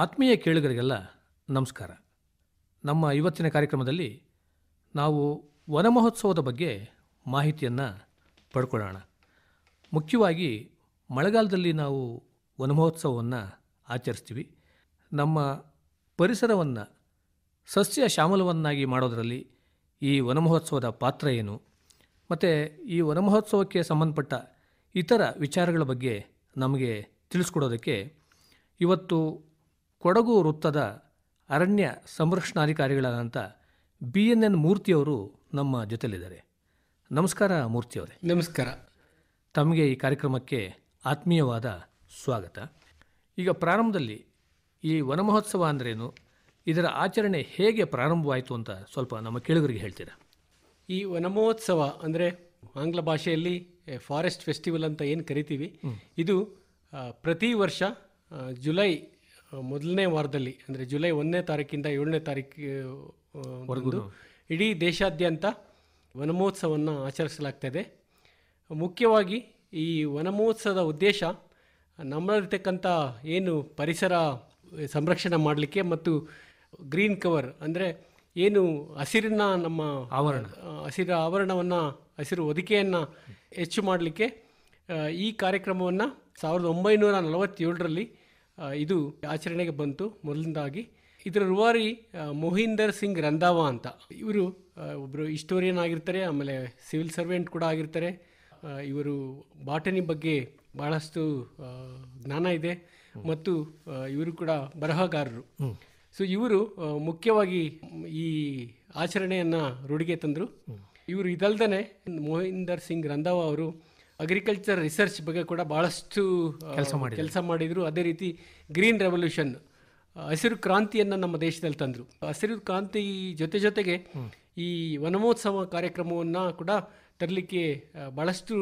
ಆತ್ಮೀಯ ಕೇಳುಗರಿಗೆಲ್ಲ ನಮಸ್ಕಾರ ನಮ್ಮ ಇವತ್ತಿನ ಕಾರ್ಯಕ್ರಮದಲ್ಲಿ ನಾವು ವನ ಮಹೋತ್ಸವದ ಬಗ್ಗೆ ಮಾಹಿತಿಯನ್ನು ಪಡ್ಕೊಳ್ಳೋಣ ಮುಖ್ಯವಾಗಿ ಮಳೆಗಾಲದಲ್ಲಿ ನಾವು ವನಮಹೋತ್ಸವವನ್ನು ಆಚರಿಸ್ತೀವಿ ನಮ್ಮ ಪರಿಸರವನ್ನು ಸಸ್ಯ ಶ್ಯಾಮಲವನ್ನಾಗಿ ಮಾಡೋದರಲ್ಲಿ ಈ ವನಮಹೋತ್ಸವದ ಪಾತ್ರ ಏನು ಮತ್ತು ಈ ವನಮಹೋತ್ಸವಕ್ಕೆ ಸಂಬಂಧಪಟ್ಟ ಇತರ ವಿಚಾರಗಳ ಬಗ್ಗೆ ನಮಗೆ ತಿಳಿಸ್ಕೊಡೋದಕ್ಕೆ ಇವತ್ತು ಕೊಡಗು ವೃತ್ತದ ಅರಣ್ಯ ಸಂರಕ್ಷಣಾಧಿಕಾರಿಗಳಾದಂಥ ಬಿ ಎನ್ ಎನ್ ಮೂರ್ತಿಯವರು ನಮ್ಮ ಜೊತೆಯಲ್ಲಿದ್ದಾರೆ ನಮಸ್ಕಾರ ಮೂರ್ತಿಯವರೇ ನಮಸ್ಕಾರ ತಮಗೆ ಈ ಕಾರ್ಯಕ್ರಮಕ್ಕೆ ಆತ್ಮೀಯವಾದ ಸ್ವಾಗತ ಈಗ ಪ್ರಾರಂಭದಲ್ಲಿ ಈ ವನಮಹೋತ್ಸವ ಅಂದ್ರೇನು ಇದರ ಆಚರಣೆ ಹೇಗೆ ಪ್ರಾರಂಭವಾಯಿತು ಅಂತ ಸ್ವಲ್ಪ ನಮ್ಮ ಕೇಳುಗರಿಗೆ ಹೇಳ್ತೀರಾ ಈ ವನಮಹೋತ್ಸವ ಅಂದರೆ ಆಂಗ್ಲ ಭಾಷೆಯಲ್ಲಿ ಫಾರೆಸ್ಟ್ ಫೆಸ್ಟಿವಲ್ ಅಂತ ಏನು ಕರಿತೀವಿ ಇದು ಪ್ರತಿ ವರ್ಷ ಜುಲೈ ಮೊದಲನೇ ವಾರದಲ್ಲಿ ಅಂದರೆ ಜುಲೈ ಒಂದನೇ ತಾರೀಕಿಂದ ಏಳನೇ ತಾರೀಕು ಇಡೀ ದೇಶಾದ್ಯಂತ ವನಮಹೋತ್ಸವವನ್ನು ಆಚರಿಸಲಾಗ್ತದೆ ಮುಖ್ಯವಾಗಿ ಈ ವನಮಹೋತ್ಸವದ ಉದ್ದೇಶ ನಮ್ಮಲ್ಲಿರ್ತಕ್ಕಂಥ ಏನು ಪರಿಸರ ಸಂರಕ್ಷಣೆ ಮಾಡಲಿಕ್ಕೆ ಮತ್ತು ಗ್ರೀನ್ ಕವರ್ ಅಂದರೆ ಏನು ಹಸಿರಿನ ನಮ್ಮ ಆವರಣ ಹಸಿರ ಆವರಣವನ್ನು ಹಸಿರು ಹೊದಿಕೆಯನ್ನು ಹೆಚ್ಚು ಮಾಡಲಿಕ್ಕೆ ಈ ಕಾರ್ಯಕ್ರಮವನ್ನು ಸಾವಿರದ ಒಂಬೈನೂರ ನಲವತ್ತೇಳರಲ್ಲಿ ಇದು ಆಚರಣೆಗೆ ಬಂತು ಮೊದಲನೇದಾಗಿ ಇದರ ರೂವಾರಿ ಮೋಹಿಂದರ್ ಸಿಂಗ್ ರಂಧಾವ ಅಂತ ಇವರು ಒಬ್ಬರು ಹಿಸ್ಟೋರಿಯನ್ ಆಗಿರ್ತಾರೆ ಆಮೇಲೆ ಸಿವಿಲ್ ಸರ್ವೆಂಟ್ ಕೂಡ ಆಗಿರ್ತಾರೆ ಇವರು ಬಾಟನಿ ಬಗ್ಗೆ ಬಹಳಷ್ಟು ಜ್ಞಾನ ಇದೆ ಮತ್ತು ಇವರು ಕೂಡ ಬರಹಗಾರರು ಸೊ ಇವರು ಮುಖ್ಯವಾಗಿ ಈ ಆಚರಣೆಯನ್ನು ರೂಢಿಗೆ ತಂದರು ಇವರು ಇದಲ್ದೇ ಮೋಹಿಂದರ್ ಸಿಂಗ್ ರಂಧಾವ ಅವರು ಅಗ್ರಿಕಲ್ಚರ್ ರಿಸರ್ಚ್ ಬಗ್ಗೆ ಕೂಡ ಭಾಳಷ್ಟು ಕೆಲಸ ಮಾಡಿ ಕೆಲಸ ಮಾಡಿದರು ಅದೇ ರೀತಿ ಗ್ರೀನ್ ರೆವಲ್ಯೂಷನ್ ಹಸಿರು ಕ್ರಾಂತಿಯನ್ನು ನಮ್ಮ ದೇಶದಲ್ಲಿ ತಂದರು ಹಸಿರು ಕ್ರಾಂತಿ ಜೊತೆ ಜೊತೆಗೆ ಈ ವನಮೋತ್ಸವ ಕಾರ್ಯಕ್ರಮವನ್ನು ಕೂಡ ತರಲಿಕ್ಕೆ ಭಾಳಷ್ಟು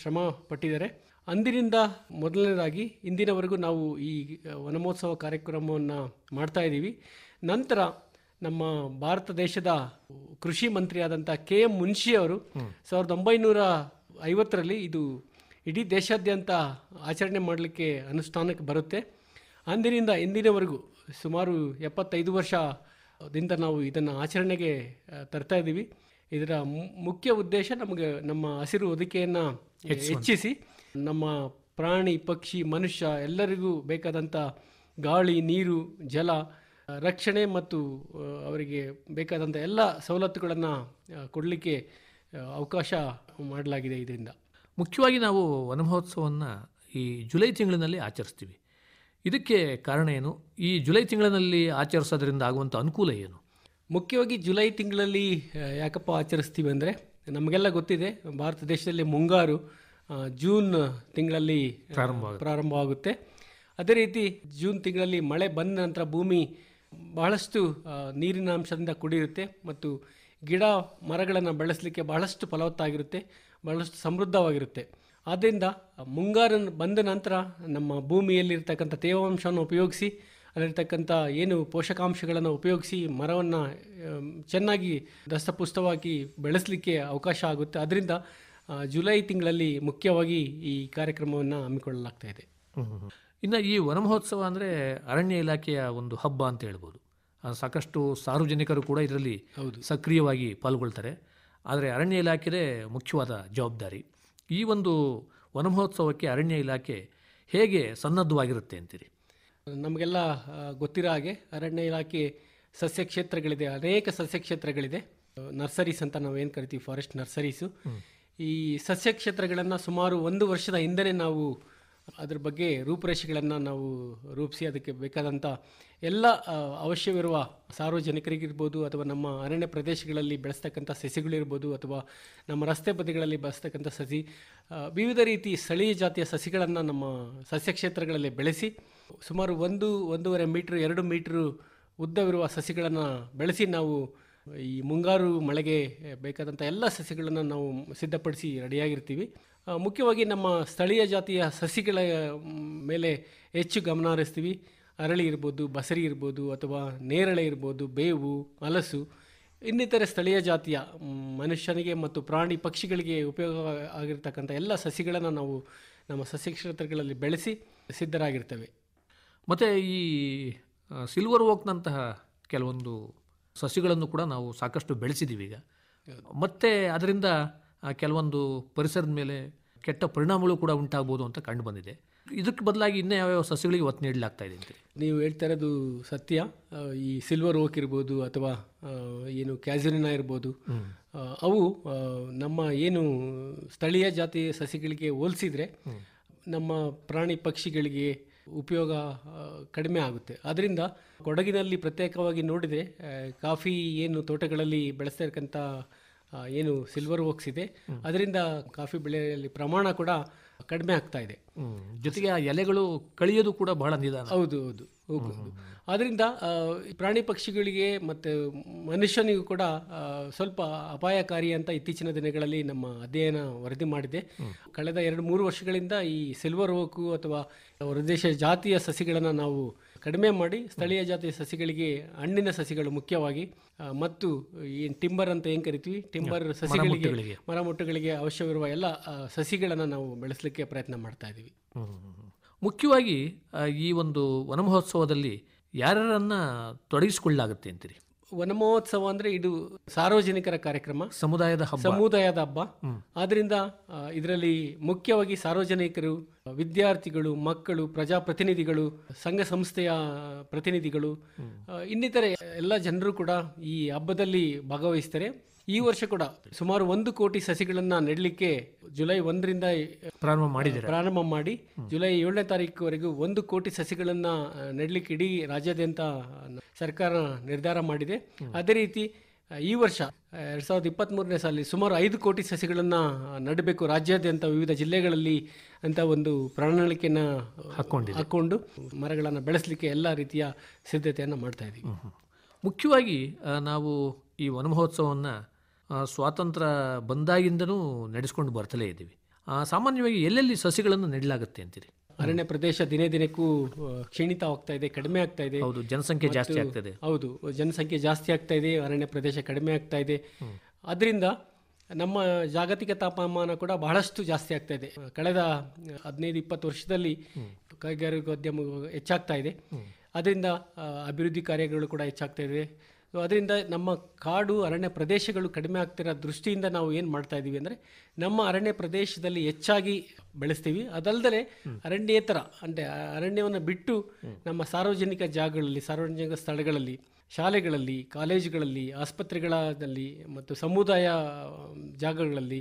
ಶ್ರಮ ಪಟ್ಟಿದ್ದಾರೆ ಅಂದಿನಿಂದ ಮೊದಲನೇದಾಗಿ ಇಂದಿನವರೆಗೂ ನಾವು ಈ ವನಮೋತ್ಸವ ಕಾರ್ಯಕ್ರಮವನ್ನು ಮಾಡ್ತಾ ಇದ್ದೀವಿ ನಂತರ ನಮ್ಮ ಭಾರತ ದೇಶದ ಕೃಷಿ ಮಂತ್ರಿಯಾದಂಥ ಕೆ ಎಂ ಮುನ್ಷಿ ಅವರು ಸಾವಿರದ ಒಂಬೈನೂರ ಐವತ್ತರಲ್ಲಿ ಇದು ಇಡೀ ದೇಶಾದ್ಯಂತ ಆಚರಣೆ ಮಾಡಲಿಕ್ಕೆ ಅನುಷ್ಠಾನಕ್ಕೆ ಬರುತ್ತೆ ಅಂದಿನಿಂದ ಇಂದಿನವರೆಗೂ ಸುಮಾರು ಎಪ್ಪತ್ತೈದು ವರ್ಷದಿಂದ ನಾವು ಇದನ್ನು ಆಚರಣೆಗೆ ತರ್ತಾ ಇದ್ದೀವಿ ಇದರ ಮುಖ್ಯ ಉದ್ದೇಶ ನಮಗೆ ನಮ್ಮ ಹಸಿರು ಹೊದಿಕೆಯನ್ನು ಹೆಚ್ಚಿಸಿ ನಮ್ಮ ಪ್ರಾಣಿ ಪಕ್ಷಿ ಮನುಷ್ಯ ಎಲ್ಲರಿಗೂ ಬೇಕಾದಂಥ ಗಾಳಿ ನೀರು ಜಲ ರಕ್ಷಣೆ ಮತ್ತು ಅವರಿಗೆ ಬೇಕಾದಂಥ ಎಲ್ಲ ಸವಲತ್ತುಗಳನ್ನು ಕೊಡಲಿಕ್ಕೆ ಅವಕಾಶ ಮಾಡಲಾಗಿದೆ ಇದರಿಂದ ಮುಖ್ಯವಾಗಿ ನಾವು ವನಮಹೋತ್ಸವವನ್ನು ಈ ಜುಲೈ ತಿಂಗಳಿನಲ್ಲಿ ಆಚರಿಸ್ತೀವಿ ಇದಕ್ಕೆ ಕಾರಣ ಏನು ಈ ಜುಲೈ ತಿಂಗಳಿನಲ್ಲಿ ಆಚರಿಸೋದ್ರಿಂದ ಆಗುವಂಥ ಅನುಕೂಲ ಏನು ಮುಖ್ಯವಾಗಿ ಜುಲೈ ತಿಂಗಳಲ್ಲಿ ಯಾಕಪ್ಪ ಆಚರಿಸ್ತೀವಿ ಅಂದರೆ ನಮಗೆಲ್ಲ ಗೊತ್ತಿದೆ ಭಾರತ ದೇಶದಲ್ಲಿ ಮುಂಗಾರು ಜೂನ್ ತಿಂಗಳಲ್ಲಿ ಪ್ರಾರಂಭ ಪ್ರಾರಂಭವಾಗುತ್ತೆ ಅದೇ ರೀತಿ ಜೂನ್ ತಿಂಗಳಲ್ಲಿ ಮಳೆ ಬಂದ ನಂತರ ಭೂಮಿ ಬಹಳಷ್ಟು ನೀರಿನ ಅಂಶದಿಂದ ಕುಡಿಯುತ್ತೆ ಮತ್ತು ಗಿಡ ಮರಗಳನ್ನು ಬೆಳೆಸಲಿಕ್ಕೆ ಬಹಳಷ್ಟು ಫಲವತ್ತಾಗಿರುತ್ತೆ ಬಹಳಷ್ಟು ಸಮೃದ್ಧವಾಗಿರುತ್ತೆ ಆದ್ದರಿಂದ ಮುಂಗಾರು ಬಂದ ನಂತರ ನಮ್ಮ ಭೂಮಿಯಲ್ಲಿರ್ತಕ್ಕಂಥ ತೇವಾಂಶವನ್ನು ಉಪಯೋಗಿಸಿ ಅಲ್ಲಿರ್ತಕ್ಕಂಥ ಏನು ಪೋಷಕಾಂಶಗಳನ್ನು ಉಪಯೋಗಿಸಿ ಮರವನ್ನು ಚೆನ್ನಾಗಿ ದಸ್ತಪುಷ್ಟವಾಗಿ ಬೆಳೆಸಲಿಕ್ಕೆ ಅವಕಾಶ ಆಗುತ್ತೆ ಅದರಿಂದ ಜುಲೈ ತಿಂಗಳಲ್ಲಿ ಮುಖ್ಯವಾಗಿ ಈ ಕಾರ್ಯಕ್ರಮವನ್ನು ಹಮ್ಮಿಕೊಳ್ಳಲಾಗ್ತಾ ಇದೆ ಇನ್ನು ಈ ವನಮಹೋತ್ಸವ ಅಂದರೆ ಅರಣ್ಯ ಇಲಾಖೆಯ ಒಂದು ಹಬ್ಬ ಅಂತ ಹೇಳ್ಬೋದು ಸಾಕಷ್ಟು ಸಾರ್ವಜನಿಕರು ಕೂಡ ಇದರಲ್ಲಿ ಸಕ್ರಿಯವಾಗಿ ಪಾಲ್ಗೊಳ್ತಾರೆ ಆದರೆ ಅರಣ್ಯ ಇಲಾಖೆಯೇ ಮುಖ್ಯವಾದ ಜವಾಬ್ದಾರಿ ಈ ಒಂದು ವನಮಹೋತ್ಸವಕ್ಕೆ ಅರಣ್ಯ ಇಲಾಖೆ ಹೇಗೆ ಸನ್ನದ್ಧವಾಗಿರುತ್ತೆ ಅಂತೀರಿ ನಮಗೆಲ್ಲ ಗೊತ್ತಿರೋ ಹಾಗೆ ಅರಣ್ಯ ಇಲಾಖೆ ಸಸ್ಯ ಕ್ಷೇತ್ರಗಳಿದೆ ಅನೇಕ ಸಸ್ಯ ಕ್ಷೇತ್ರಗಳಿದೆ ನರ್ಸರೀಸ್ ಅಂತ ನಾವು ಏನು ಕರಿತೀವಿ ಫಾರೆಸ್ಟ್ ನರ್ಸರೀಸು ಈ ಸಸ್ಯ ಕ್ಷೇತ್ರಗಳನ್ನು ಸುಮಾರು ಒಂದು ವರ್ಷದ ಹಿಂದೆ ನಾವು ಅದ್ರ ಬಗ್ಗೆ ರೂಪುರೇಷೆಗಳನ್ನು ನಾವು ರೂಪಿಸಿ ಅದಕ್ಕೆ ಬೇಕಾದಂಥ ಎಲ್ಲ ಅವಶ್ಯವಿರುವ ಸಾರ್ವಜನಿಕರಿಗಿರ್ಬೋದು ಅಥವಾ ನಮ್ಮ ಅರಣ್ಯ ಪ್ರದೇಶಗಳಲ್ಲಿ ಬೆಳೆಸ್ತಕ್ಕಂಥ ಸಸಿಗಳಿರ್ಬೋದು ಅಥವಾ ನಮ್ಮ ರಸ್ತೆ ಬದಿಗಳಲ್ಲಿ ಬೆಳೆಸ್ತಕ್ಕಂಥ ಸಸಿ ವಿವಿಧ ರೀತಿ ಸ್ಥಳೀಯ ಜಾತಿಯ ಸಸಿಗಳನ್ನು ನಮ್ಮ ಸಸ್ಯ ಕ್ಷೇತ್ರಗಳಲ್ಲಿ ಬೆಳೆಸಿ ಸುಮಾರು ಒಂದು ಒಂದೂವರೆ ಮೀಟ್ರ್ ಎರಡು ಮೀಟ್ರು ಉದ್ದವಿರುವ ಸಸಿಗಳನ್ನು ಬೆಳೆಸಿ ನಾವು ಈ ಮುಂಗಾರು ಮಳೆಗೆ ಬೇಕಾದಂಥ ಎಲ್ಲ ಸಸಿಗಳನ್ನು ನಾವು ಸಿದ್ಧಪಡಿಸಿ ರೆಡಿಯಾಗಿರ್ತೀವಿ ಮುಖ್ಯವಾಗಿ ನಮ್ಮ ಸ್ಥಳೀಯ ಜಾತಿಯ ಸಸಿಗಳ ಮೇಲೆ ಹೆಚ್ಚು ಗಮನ ಹರಿಸ್ತೀವಿ ಅರಳಿ ಇರ್ಬೋದು ಬಸರಿ ಇರ್ಬೋದು ಅಥವಾ ನೇರಳೆ ಇರ್ಬೋದು ಬೇವು ಹಲಸು ಇನ್ನಿತರೆ ಸ್ಥಳೀಯ ಜಾತಿಯ ಮನುಷ್ಯನಿಗೆ ಮತ್ತು ಪ್ರಾಣಿ ಪಕ್ಷಿಗಳಿಗೆ ಉಪಯೋಗ ಆಗಿರ್ತಕ್ಕಂಥ ಎಲ್ಲ ಸಸಿಗಳನ್ನು ನಾವು ನಮ್ಮ ಸಸ್ಯ ಕ್ಷೇತ್ರಗಳಲ್ಲಿ ಬೆಳೆಸಿ ಸಿದ್ಧರಾಗಿರ್ತೇವೆ ಮತ್ತು ಈ ಸಿಲ್ವರ್ ಓಕ್ನಂತಹ ಕೆಲವೊಂದು ಸಸಿಗಳನ್ನು ಕೂಡ ನಾವು ಸಾಕಷ್ಟು ಬೆಳೆಸಿದ್ದೀವಿ ಈಗ ಮತ್ತು ಅದರಿಂದ ಕೆಲವೊಂದು ಪರಿಸರದ ಮೇಲೆ ಕೆಟ್ಟ ಪರಿಣಾಮಗಳು ಕೂಡ ಉಂಟಾಗ್ಬೋದು ಅಂತ ಕಂಡು ಬಂದಿದೆ ಇದಕ್ಕೆ ಬದಲಾಗಿ ಇನ್ನೂ ಯಾವ್ಯಾವ ಸಸ್ಯಗಳಿಗೆ ಒತ್ತು ನೀಡಲಾಗ್ತಾ ಇದೆ ಅಂತ ನೀವು ಹೇಳ್ತಾ ಇರೋದು ಸತ್ಯ ಈ ಸಿಲ್ವರ್ ಓಕ್ ಇರ್ಬೋದು ಅಥವಾ ಏನು ಕ್ಯಾಸರಿನಾ ಇರ್ಬೋದು ಅವು ನಮ್ಮ ಏನು ಸ್ಥಳೀಯ ಜಾತಿಯ ಸಸಿಗಳಿಗೆ ಹೋಲಿಸಿದರೆ ನಮ್ಮ ಪ್ರಾಣಿ ಪಕ್ಷಿಗಳಿಗೆ ಉಪಯೋಗ ಕಡಿಮೆ ಆಗುತ್ತೆ ಅದರಿಂದ ಕೊಡಗಿನಲ್ಲಿ ಪ್ರತ್ಯೇಕವಾಗಿ ನೋಡಿದರೆ ಕಾಫಿ ಏನು ತೋಟಗಳಲ್ಲಿ ಬೆಳೆಸ್ತಾ ಇರ್ತಕ್ಕಂಥ ಏನು ಸಿಲ್ವರ್ ವರ್ಕ್ಸ್ ಇದೆ ಅದರಿಂದ ಕಾಫಿ ಬೆಳೆಯಲ್ಲಿ ಪ್ರಮಾಣ ಕೂಡ ಕಡಿಮೆ ಆಗ್ತಾ ಇದೆ ಜೊತೆಗೆ ಆ ಎಲೆಗಳು ಕಳಿಯೋದು ಕೂಡ ಬಹಳ ನಿಧಾನ ಹೌದು ಹೌದು ಹೋಗ್ಬೋದು ಆದ್ದರಿಂದ ಪ್ರಾಣಿ ಪಕ್ಷಿಗಳಿಗೆ ಮತ್ತು ಮನುಷ್ಯನಿಗೂ ಕೂಡ ಸ್ವಲ್ಪ ಅಪಾಯಕಾರಿ ಅಂತ ಇತ್ತೀಚಿನ ದಿನಗಳಲ್ಲಿ ನಮ್ಮ ಅಧ್ಯಯನ ವರದಿ ಮಾಡಿದೆ ಕಳೆದ ಎರಡು ಮೂರು ವರ್ಷಗಳಿಂದ ಈ ಸಿಲ್ವರ್ ಓಕು ಅಥವಾ ಹೊರದೇಶ ಜಾತಿಯ ಸಸಿಗಳನ್ನು ನಾವು ಕಡಿಮೆ ಮಾಡಿ ಸ್ಥಳೀಯ ಜಾತಿಯ ಸಸಿಗಳಿಗೆ ಹಣ್ಣಿನ ಸಸಿಗಳು ಮುಖ್ಯವಾಗಿ ಮತ್ತು ಈ ಟಿಂಬರ್ ಅಂತ ಏನು ಕರಿತೀವಿ ಟಿಂಬರ್ ಸಸಿಗಳಿಗೆ ಮರಮೊಟ್ಟುಗಳಿಗೆ ಅವಶ್ಯವಿರುವ ಎಲ್ಲ ಸಸಿಗಳನ್ನು ನಾವು ಬೆಳೆಸಲಿಕ್ಕೆ ಪ್ರಯತ್ನ ಮಾಡ್ತಾ ಇದ್ದೀವಿ ಮುಖ್ಯವಾಗಿ ಈ ಒಂದು ವನಮಹೋತ್ಸವದಲ್ಲಿ ಯಾರನ್ನು ತೊಡಗಿಸಿಕೊಳ್ಳಲಾಗುತ್ತೆ ಅಂತೀರಿ ಮಹೋತ್ಸವ ಅಂದರೆ ಇದು ಸಾರ್ವಜನಿಕರ ಕಾರ್ಯಕ್ರಮ ಸಮುದಾಯದ ಹಬ್ಬ ಸಮುದಾಯದ ಹಬ್ಬ ಆದ್ದರಿಂದ ಇದರಲ್ಲಿ ಮುಖ್ಯವಾಗಿ ಸಾರ್ವಜನಿಕರು ವಿದ್ಯಾರ್ಥಿಗಳು ಮಕ್ಕಳು ಪ್ರಜಾಪ್ರತಿನಿಧಿಗಳು ಸಂಘ ಸಂಸ್ಥೆಯ ಪ್ರತಿನಿಧಿಗಳು ಇನ್ನಿತರೆ ಎಲ್ಲ ಜನರು ಕೂಡ ಈ ಹಬ್ಬದಲ್ಲಿ ಭಾಗವಹಿಸ್ತಾರೆ ಈ ವರ್ಷ ಕೂಡ ಸುಮಾರು ಒಂದು ಕೋಟಿ ಸಸಿಗಳನ್ನು ನೆಡಲಿಕ್ಕೆ ಜುಲೈ ಒಂದರಿಂದ ಪ್ರಾರಂಭ ಮಾಡಿ ಪ್ರಾರಂಭ ಮಾಡಿ ಜುಲೈ ಏಳನೇ ತಾರೀಕುವರೆಗೂ ಒಂದು ಕೋಟಿ ಸಸಿಗಳನ್ನು ನೆಡಲಿಕ್ಕೆ ಇಡೀ ರಾಜ್ಯಾದ್ಯಂತ ಸರ್ಕಾರ ನಿರ್ಧಾರ ಮಾಡಿದೆ ಅದೇ ರೀತಿ ಈ ವರ್ಷ ಎರಡು ಸಾವಿರದ ಮೂರನೇ ಸಾಲಿ ಸುಮಾರು ಐದು ಕೋಟಿ ಸಸಿಗಳನ್ನು ನೆಡಬೇಕು ರಾಜ್ಯಾದ್ಯಂತ ವಿವಿಧ ಜಿಲ್ಲೆಗಳಲ್ಲಿ ಅಂತ ಒಂದು ಪ್ರಣಾಳಿಕೆಯನ್ನು ಹಾಕ್ಕೊಂಡು ಹಾಕ್ಕೊಂಡು ಮರಗಳನ್ನು ಬೆಳೆಸಲಿಕ್ಕೆ ಎಲ್ಲ ರೀತಿಯ ಸಿದ್ಧತೆಯನ್ನು ಮಾಡ್ತಾ ಇದ್ದೀವಿ ಮುಖ್ಯವಾಗಿ ನಾವು ಈ ವನಮಹೋತ್ಸವವನ್ನು ಸ್ವಾತಂತ್ರ್ಯ ಬಂದಾಗಿಂದನೂ ನಡೆಸ್ಕೊಂಡು ಬರ್ತಲೇ ಇದ್ದೀವಿ ಸಾಮಾನ್ಯವಾಗಿ ಎಲ್ಲೆಲ್ಲಿ ಸಸಿಗಳನ್ನು ನೆಡಲಾಗುತ್ತೆ ಅಂತೀರಿ ಅರಣ್ಯ ಪ್ರದೇಶ ದಿನೇ ದಿನಕ್ಕೂ ಕ್ಷೀಣಿತವಾಗ್ತಾ ಇದೆ ಕಡಿಮೆ ಆಗ್ತಾ ಇದೆ ಹೌದು ಜನಸಂಖ್ಯೆ ಜಾಸ್ತಿ ಆಗ್ತದೆ ಹೌದು ಜನಸಂಖ್ಯೆ ಜಾಸ್ತಿ ಆಗ್ತಾ ಇದೆ ಅರಣ್ಯ ಪ್ರದೇಶ ಕಡಿಮೆ ಆಗ್ತಾ ಇದೆ ಅದರಿಂದ ನಮ್ಮ ಜಾಗತಿಕ ತಾಪಮಾನ ಕೂಡ ಬಹಳಷ್ಟು ಜಾಸ್ತಿ ಆಗ್ತಾ ಇದೆ ಕಳೆದ ಹದಿನೈದು ಇಪ್ಪತ್ತು ವರ್ಷದಲ್ಲಿ ಕೈಗಾರಿಕೋದ್ಯಮ ಹೆಚ್ಚಾಗ್ತಾ ಇದೆ ಅದರಿಂದ ಅಭಿವೃದ್ಧಿ ಕಾರ್ಯಗಳು ಕೂಡ ಹೆಚ್ಚಾಗ್ತಾ ಇದೆ ಸೊ ಅದರಿಂದ ನಮ್ಮ ಕಾಡು ಅರಣ್ಯ ಪ್ರದೇಶಗಳು ಕಡಿಮೆ ಆಗ್ತಿರೋ ದೃಷ್ಟಿಯಿಂದ ನಾವು ಏನು ಮಾಡ್ತಾ ಇದ್ದೀವಿ ಅಂದರೆ ನಮ್ಮ ಅರಣ್ಯ ಪ್ರದೇಶದಲ್ಲಿ ಹೆಚ್ಚಾಗಿ ಬೆಳೆಸ್ತೀವಿ ಅದಲ್ಲದೆ ಅರಣ್ಯೇತರ ಅಂದರೆ ಅರಣ್ಯವನ್ನು ಬಿಟ್ಟು ನಮ್ಮ ಸಾರ್ವಜನಿಕ ಜಾಗಗಳಲ್ಲಿ ಸಾರ್ವಜನಿಕ ಸ್ಥಳಗಳಲ್ಲಿ ಶಾಲೆಗಳಲ್ಲಿ ಕಾಲೇಜುಗಳಲ್ಲಿ ಆಸ್ಪತ್ರೆಗಳಲ್ಲಿ ಮತ್ತು ಸಮುದಾಯ ಜಾಗಗಳಲ್ಲಿ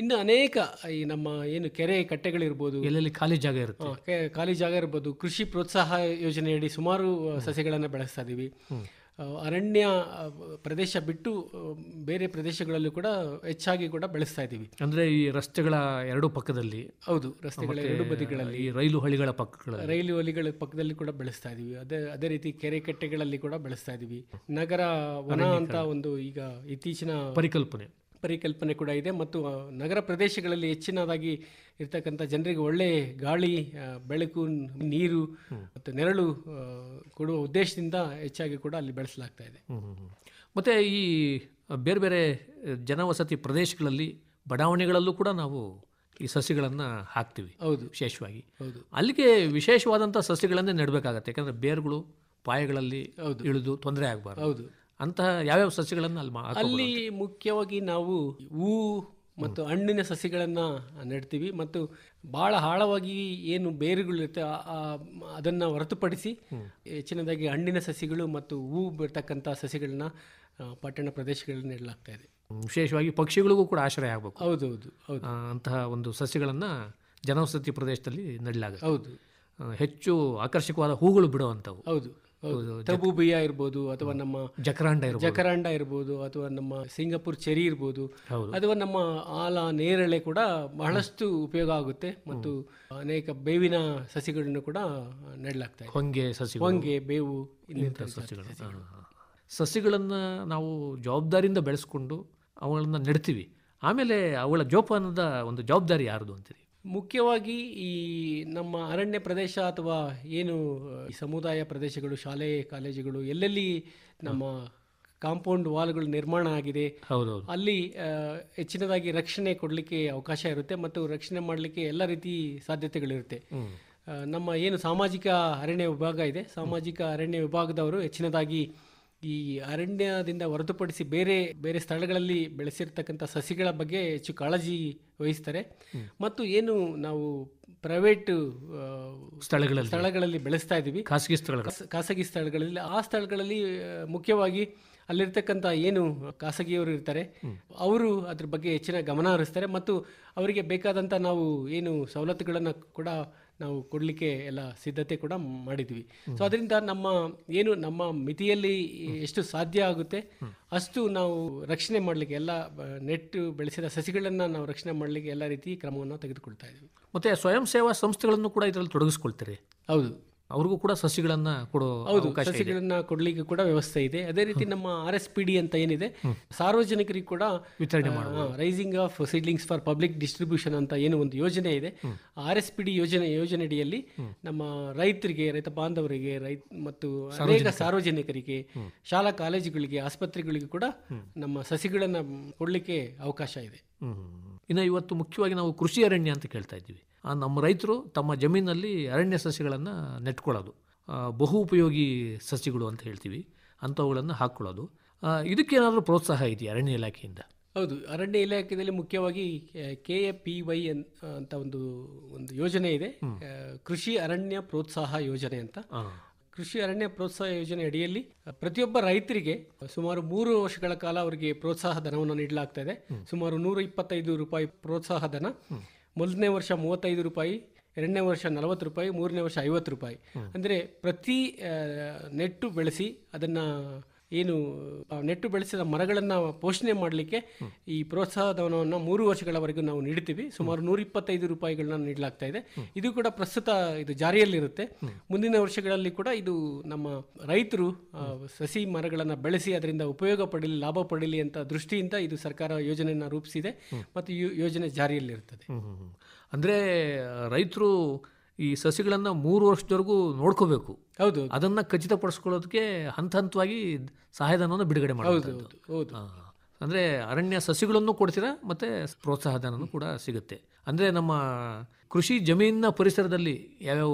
ಇನ್ನು ಅನೇಕ ಈ ನಮ್ಮ ಏನು ಕೆರೆ ಕಟ್ಟೆಗಳಿರ್ಬೋದು ಎಲ್ಲೆಲ್ಲಿ ಖಾಲಿ ಜಾಗ ಇರುತ್ತೆ ಖಾಲಿ ಜಾಗ ಇರ್ಬೋದು ಕೃಷಿ ಪ್ರೋತ್ಸಾಹ ಯೋಜನೆಯಡಿ ಸುಮಾರು ಸಸ್ಯಗಳನ್ನು ಬೆಳೆಸ್ತಾ ಇದ್ದೀವಿ ಅರಣ್ಯ ಪ್ರದೇಶ ಬಿಟ್ಟು ಬೇರೆ ಪ್ರದೇಶಗಳಲ್ಲೂ ಕೂಡ ಹೆಚ್ಚಾಗಿ ಕೂಡ ಬೆಳೆಸ್ತಾ ಇದ್ದೀವಿ ಅಂದರೆ ಈ ರಸ್ತೆಗಳ ಎರಡು ಪಕ್ಕದಲ್ಲಿ ಹೌದು ರಸ್ತೆಗಳ ಎರಡು ಬದಿಗಳಲ್ಲಿ ರೈಲು ಹಳಿಗಳ ಪಕ್ಕಗಳಲ್ಲಿ ರೈಲು ಹಳಿಗಳ ಪಕ್ಕದಲ್ಲಿ ಕೂಡ ಬೆಳೆಸ್ತಾ ಇದ್ದೀವಿ ಅದೇ ಅದೇ ರೀತಿ ಕೆರೆ ಕಟ್ಟೆಗಳಲ್ಲಿ ಕೂಡ ಬೆಳೆಸ್ತಾ ಇದ್ದೀವಿ ನಗರ ವನ ಅಂತ ಒಂದು ಈಗ ಇತ್ತೀಚಿನ ಪರಿಕಲ್ಪನೆ ಪರಿಕಲ್ಪನೆ ಕೂಡ ಇದೆ ಮತ್ತು ನಗರ ಪ್ರದೇಶಗಳಲ್ಲಿ ಹೆಚ್ಚಿನದಾಗಿ ಇರ್ತಕ್ಕಂಥ ಜನರಿಗೆ ಒಳ್ಳೆಯ ಗಾಳಿ ಬೆಳಕು ನೀರು ಮತ್ತು ನೆರಳು ಕೊಡುವ ಉದ್ದೇಶದಿಂದ ಹೆಚ್ಚಾಗಿ ಕೂಡ ಅಲ್ಲಿ ಬೆಳೆಸಲಾಗ್ತಾ ಇದೆ ಮತ್ತು ಈ ಬೇರೆ ಬೇರೆ ಜನವಸತಿ ಪ್ರದೇಶಗಳಲ್ಲಿ ಬಡಾವಣೆಗಳಲ್ಲೂ ಕೂಡ ನಾವು ಈ ಸಸಿಗಳನ್ನು ಹಾಕ್ತೀವಿ ಹೌದು ವಿಶೇಷವಾಗಿ ಹೌದು ಅಲ್ಲಿಗೆ ವಿಶೇಷವಾದಂಥ ಸಸಿಗಳನ್ನೇ ನೆಡಬೇಕಾಗತ್ತೆ ಯಾಕಂದರೆ ಬೇರುಗಳು ಪಾಯಗಳಲ್ಲಿ ಇಳಿದು ತೊಂದರೆ ಆಗಬಾರ್ದು ಹೌದು ಅಂತಹ ಯಾವ್ಯಾವ ಸಸಿಗಳನ್ನು ಅಲ್ಲಿ ಅಲ್ಲಿ ಮುಖ್ಯವಾಗಿ ನಾವು ಹೂ ಮತ್ತು ಹಣ್ಣಿನ ಸಸಿಗಳನ್ನು ನೆಡ್ತೀವಿ ಮತ್ತು ಭಾಳ ಆಳವಾಗಿ ಏನು ಬೇರುಗಳಿರುತ್ತೆ ಅದನ್ನು ಹೊರತುಪಡಿಸಿ ಹೆಚ್ಚಿನದಾಗಿ ಹಣ್ಣಿನ ಸಸಿಗಳು ಮತ್ತು ಹೂ ಬಿಡ್ತಕ್ಕಂಥ ಸಸಿಗಳನ್ನ ಪಟ್ಟಣ ಪ್ರದೇಶಗಳಲ್ಲಿ ನೆಡಲಾಗ್ತಾ ಇದೆ ವಿಶೇಷವಾಗಿ ಪಕ್ಷಿಗಳಿಗೂ ಕೂಡ ಆಶ್ರಯ ಆಗಬೇಕು ಹೌದು ಹೌದು ಹೌದು ಅಂತಹ ಒಂದು ಸಸಿಗಳನ್ನು ಜನವಸತಿ ಪ್ರದೇಶದಲ್ಲಿ ನೆಡಲಾಗುತ್ತೆ ಹೌದು ಹೆಚ್ಚು ಆಕರ್ಷಕವಾದ ಹೂಗಳು ಬಿಡುವಂಥವು ಹೌದು ತಬು ಬಿಯ ಇರ್ಬೋದು ಅಥವಾ ನಮ್ಮ ಜಕರಾಂಡ ಜಕರಾಂಡ ಇರ್ಬೋದು ಅಥವಾ ನಮ್ಮ ಸಿಂಗಾಪುರ್ ಚೆರಿ ಇರ್ಬೋದು ಅಥವಾ ನಮ್ಮ ಆಲ ನೇರಳೆ ಕೂಡ ಬಹಳಷ್ಟು ಉಪಯೋಗ ಆಗುತ್ತೆ ಮತ್ತು ಅನೇಕ ಬೇವಿನ ಸಸಿಗಳನ್ನು ಕೂಡ ನೆಡಲಾಗ್ತದೆ ಹೊಂಗೆ ಸಸಿ ಹೊಂಗೆ ಬೇವು ಇಲ್ಲಿ ಸಸಿಗಳನ್ನು ನಾವು ಜವಾಬ್ದಾರಿಯಿಂದ ಬೆಳೆಸ್ಕೊಂಡು ಅವುಗಳನ್ನು ನೆಡ್ತೀವಿ ಆಮೇಲೆ ಅವಳ ಜೋಪಾನದ ಒಂದು ಜವಾಬ್ದಾರಿ ಯಾರದು ಅಂತೀರಿ ಮುಖ್ಯವಾಗಿ ಈ ನಮ್ಮ ಅರಣ್ಯ ಪ್ರದೇಶ ಅಥವಾ ಏನು ಸಮುದಾಯ ಪ್ರದೇಶಗಳು ಶಾಲೆ ಕಾಲೇಜುಗಳು ಎಲ್ಲೆಲ್ಲಿ ನಮ್ಮ ಕಾಂಪೌಂಡ್ ವಾಲ್ಗಳು ನಿರ್ಮಾಣ ಆಗಿದೆ ಅಲ್ಲಿ ಹೆಚ್ಚಿನದಾಗಿ ರಕ್ಷಣೆ ಕೊಡಲಿಕ್ಕೆ ಅವಕಾಶ ಇರುತ್ತೆ ಮತ್ತು ರಕ್ಷಣೆ ಮಾಡಲಿಕ್ಕೆ ಎಲ್ಲ ರೀತಿ ಸಾಧ್ಯತೆಗಳಿರುತ್ತೆ ನಮ್ಮ ಏನು ಸಾಮಾಜಿಕ ಅರಣ್ಯ ವಿಭಾಗ ಇದೆ ಸಾಮಾಜಿಕ ಅರಣ್ಯ ವಿಭಾಗದವರು ಹೆಚ್ಚಿನದಾಗಿ ಈ ಅರಣ್ಯದಿಂದ ಹೊರತುಪಡಿಸಿ ಬೇರೆ ಬೇರೆ ಸ್ಥಳಗಳಲ್ಲಿ ಬೆಳೆಸಿರ್ತಕ್ಕಂಥ ಸಸಿಗಳ ಬಗ್ಗೆ ಹೆಚ್ಚು ಕಾಳಜಿ ವಹಿಸ್ತಾರೆ ಮತ್ತು ಏನು ನಾವು ಪ್ರೈವೇಟ್ ಸ್ಥಳಗಳಲ್ಲಿ ಸ್ಥಳಗಳಲ್ಲಿ ಬೆಳೆಸ್ತಾ ಇದ್ದೀವಿ ಖಾಸಗಿ ಸ್ಥಳ ಖಾಸಗಿ ಸ್ಥಳಗಳಲ್ಲಿ ಆ ಸ್ಥಳಗಳಲ್ಲಿ ಮುಖ್ಯವಾಗಿ ಅಲ್ಲಿರ್ತಕ್ಕಂಥ ಏನು ಖಾಸಗಿಯವರು ಇರ್ತಾರೆ ಅವರು ಅದ್ರ ಬಗ್ಗೆ ಹೆಚ್ಚಿನ ಗಮನ ಹರಿಸ್ತಾರೆ ಮತ್ತು ಅವರಿಗೆ ಬೇಕಾದಂಥ ನಾವು ಏನು ಸವಲತ್ತುಗಳನ್ನು ಕೂಡ ನಾವು ಕೊಡಲಿಕ್ಕೆ ಎಲ್ಲ ಸಿದ್ಧತೆ ಕೂಡ ಮಾಡಿದ್ವಿ ಸೊ ಅದರಿಂದ ನಮ್ಮ ಏನು ನಮ್ಮ ಮಿತಿಯಲ್ಲಿ ಎಷ್ಟು ಸಾಧ್ಯ ಆಗುತ್ತೆ ಅಷ್ಟು ನಾವು ರಕ್ಷಣೆ ಮಾಡಲಿಕ್ಕೆ ಎಲ್ಲ ನೆಟ್ಟು ಬೆಳೆಸಿದ ಸಸಿಗಳನ್ನು ನಾವು ರಕ್ಷಣೆ ಮಾಡಲಿಕ್ಕೆ ಎಲ್ಲ ರೀತಿ ಕ್ರಮವನ್ನು ತೆಗೆದುಕೊಳ್ತಾ ಇದ್ದೀವಿ ಮತ್ತು ಸ್ವಯಂ ಸೇವಾ ಸಂಸ್ಥೆಗಳನ್ನು ಕೂಡ ಇದರಲ್ಲಿ ತೊಡಗಿಸ್ಕೊಳ್ತೀರಿ ಹೌದು ಅವ್ರಿಗೂ ಕೂಡ ಸಸಿಗಳನ್ನು ಕೊಡೋ ಹೌದು ಸಸಿಗಳನ್ನು ಕೊಡಲಿಕ್ಕೆ ಕೂಡ ವ್ಯವಸ್ಥೆ ಇದೆ ಅದೇ ರೀತಿ ನಮ್ಮ ಆರ್ ಎಸ್ ಪಿ ಡಿ ಅಂತ ಏನಿದೆ ಸಾರ್ವಜನಿಕರಿಗೆ ಕೂಡ ವಿತರಣೆ ಮಾಡುವ raising of seedlings for public distribution ಅಂತ ಏನು ಒಂದು ಯೋಜನೆ ಇದೆ ಆರ್ ಎಸ್ ಪಿ ಡಿ ಯೋಜನೆ ಅಡಿಯಲ್ಲಿ ನಮ್ಮ ರೈತರಿಗೆ ರೈತ ಬಾಂಧವರಿಗೆ ರೈತ ಮತ್ತು ಅನೇಕ ಸಾರ್ವಜನಿಕರಿಗೆ ಶಾಲಾ ಕಾಲೇಜುಗಳಿಗೆ ಆಸ್ಪತ್ರೆಗಳಿಗೆ ಕೂಡ ನಮ್ಮ ಸಸಿಗಳನ್ನು ಕೊಡ್ಲಿಕ್ಕೆ ಅವಕಾಶ ಇದೆ ಇನ್ನು ಇವತ್ತು ಮುಖ್ಯವಾಗಿ ನಾವು ಕೃಷಿ ಅರಣ್ಯ ಅಂತ ಕೇಳ್ತಾ ಇದ್ದೀವಿ ನಮ್ಮ ರೈತರು ತಮ್ಮ ಜಮೀನಲ್ಲಿ ಅರಣ್ಯ ಸಸಿಗಳನ್ನು ನೆಟ್ಕೊಳ್ಳೋದು ಬಹು ಉಪಯೋಗಿ ಸಸ್ಯಗಳು ಅಂತ ಹೇಳ್ತೀವಿ ಅಂಥವುಗಳನ್ನು ಹಾಕ್ಕೊಳ್ಳೋದು ಇದಕ್ಕೇನಾದರೂ ಪ್ರೋತ್ಸಾಹ ಇದೆಯಾ ಅರಣ್ಯ ಇಲಾಖೆಯಿಂದ ಹೌದು ಅರಣ್ಯ ಇಲಾಖೆಯಲ್ಲಿ ಮುಖ್ಯವಾಗಿ ಕೆ ಎ ಪಿ ವೈ ಅಂತ ಒಂದು ಒಂದು ಯೋಜನೆ ಇದೆ ಕೃಷಿ ಅರಣ್ಯ ಪ್ರೋತ್ಸಾಹ ಯೋಜನೆ ಅಂತ ಕೃಷಿ ಅರಣ್ಯ ಪ್ರೋತ್ಸಾಹ ಯೋಜನೆ ಅಡಿಯಲ್ಲಿ ಪ್ರತಿಯೊಬ್ಬ ರೈತರಿಗೆ ಸುಮಾರು ಮೂರು ವರ್ಷಗಳ ಕಾಲ ಅವರಿಗೆ ಪ್ರೋತ್ಸಾಹ ಧನವನ್ನು ನೀಡಲಾಗ್ತಾ ಇದೆ ಸುಮಾರು ನೂರ ಇಪ್ಪತ್ತೈದು ರೂಪಾಯಿ ಪ್ರೋತ್ಸಾಹ ಧನ ಮೊದಲನೇ ವರ್ಷ ಮೂವತ್ತೈದು ರೂಪಾಯಿ ಎರಡನೇ ವರ್ಷ ನಲವತ್ತು ರೂಪಾಯಿ ಮೂರನೇ ವರ್ಷ ಐವತ್ತು ರೂಪಾಯಿ ಅಂದರೆ ಪ್ರತಿ ನೆಟ್ಟು ಬೆಳೆಸಿ ಅದನ್ನು ಏನು ನೆಟ್ಟು ಬೆಳೆಸಿದ ಮರಗಳನ್ನು ಪೋಷಣೆ ಮಾಡಲಿಕ್ಕೆ ಈ ಪ್ರೋತ್ಸಾಹಧನವನ್ನು ಮೂರು ವರ್ಷಗಳವರೆಗೂ ನಾವು ನೀಡ್ತೀವಿ ಸುಮಾರು ನೂರ ಇಪ್ಪತ್ತೈದು ರೂಪಾಯಿಗಳನ್ನ ನೀಡಲಾಗ್ತಾ ಇದೆ ಇದು ಕೂಡ ಪ್ರಸ್ತುತ ಇದು ಜಾರಿಯಲ್ಲಿರುತ್ತೆ ಮುಂದಿನ ವರ್ಷಗಳಲ್ಲಿ ಕೂಡ ಇದು ನಮ್ಮ ರೈತರು ಸಸಿ ಮರಗಳನ್ನು ಬೆಳೆಸಿ ಅದರಿಂದ ಉಪಯೋಗ ಪಡಲಿ ಲಾಭ ಪಡಲಿ ಅಂತ ದೃಷ್ಟಿಯಿಂದ ಇದು ಸರ್ಕಾರ ಯೋಜನೆಯನ್ನು ರೂಪಿಸಿದೆ ಮತ್ತು ಯೋಜನೆ ಜಾರಿಯಲ್ಲಿರುತ್ತದೆ ಅಂದರೆ ರೈತರು ಈ ಸಸಿಗಳನ್ನು ಮೂರು ವರ್ಷದವರೆಗೂ ನೋಡ್ಕೋಬೇಕು ಹೌದು ಅದನ್ನು ಖಚಿತಪಡಿಸ್ಕೊಳ್ಳೋದಕ್ಕೆ ಹಂತ ಹಂತವಾಗಿ ಸಹಾಯಧನವನ್ನು ಬಿಡುಗಡೆ ಮಾಡೋದು ಅಂದ್ರೆ ಅರಣ್ಯ ಸಸಿಗಳನ್ನು ಕೊಡ್ತೀರಾ ಮತ್ತೆ ಪ್ರೋತ್ಸಾಹಧನನೂ ಕೂಡ ಸಿಗುತ್ತೆ ಅಂದ್ರೆ ನಮ್ಮ ಕೃಷಿ ಜಮೀನಿನ ಪರಿಸರದಲ್ಲಿ ಯಾವ್ಯಾವ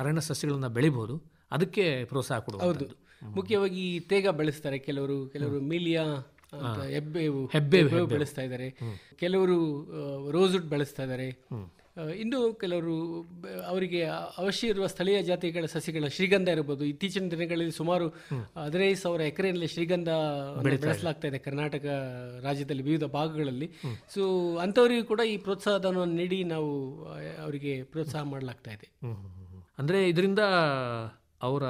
ಅರಣ್ಯ ಸಸ್ಯಗಳನ್ನು ಬೆಳಿಬೋದು ಅದಕ್ಕೆ ಪ್ರೋತ್ಸಾಹ ಹೌದು ಮುಖ್ಯವಾಗಿ ತೇಗ ಬೆಳೆಸ್ತಾರೆ ಕೆಲವರು ಕೆಲವರು ಮೀಲಿಯಾ ಹೆಬ್ಬೆ ಹೆಬ್ಬೆ ಬೆಳೆಸ್ತಾ ಇದ್ದಾರೆ ಕೆಲವರು ರೋಸ್ವುಡ್ ಬೆಳೆಸ್ತಾ ಇದ್ದಾರೆ ಇಂದು ಕೆಲವರು ಅವರಿಗೆ ಅವಶ್ಯ ಇರುವ ಸ್ಥಳೀಯ ಜಾತಿಗಳ ಸಸಿಗಳ ಶ್ರೀಗಂಧ ಇರಬಹುದು ಇತ್ತೀಚಿನ ದಿನಗಳಲ್ಲಿ ಸುಮಾರು ಹದಿನೈದು ಸಾವಿರ ಎಕರೆಯಲ್ಲಿ ಶ್ರೀಗಂಧ ಬೆಳೆಸಲಾಗ್ತಾ ಇದೆ ಕರ್ನಾಟಕ ರಾಜ್ಯದಲ್ಲಿ ವಿವಿಧ ಭಾಗಗಳಲ್ಲಿ ಸೊ ಅಂಥವರಿಗೂ ಕೂಡ ಈ ಪ್ರೋತ್ಸಾಹಧನವನ್ನು ನೀಡಿ ನಾವು ಅವರಿಗೆ ಪ್ರೋತ್ಸಾಹ ಮಾಡಲಾಗ್ತಾ ಇದೆ ಅಂದರೆ ಇದರಿಂದ ಅವರ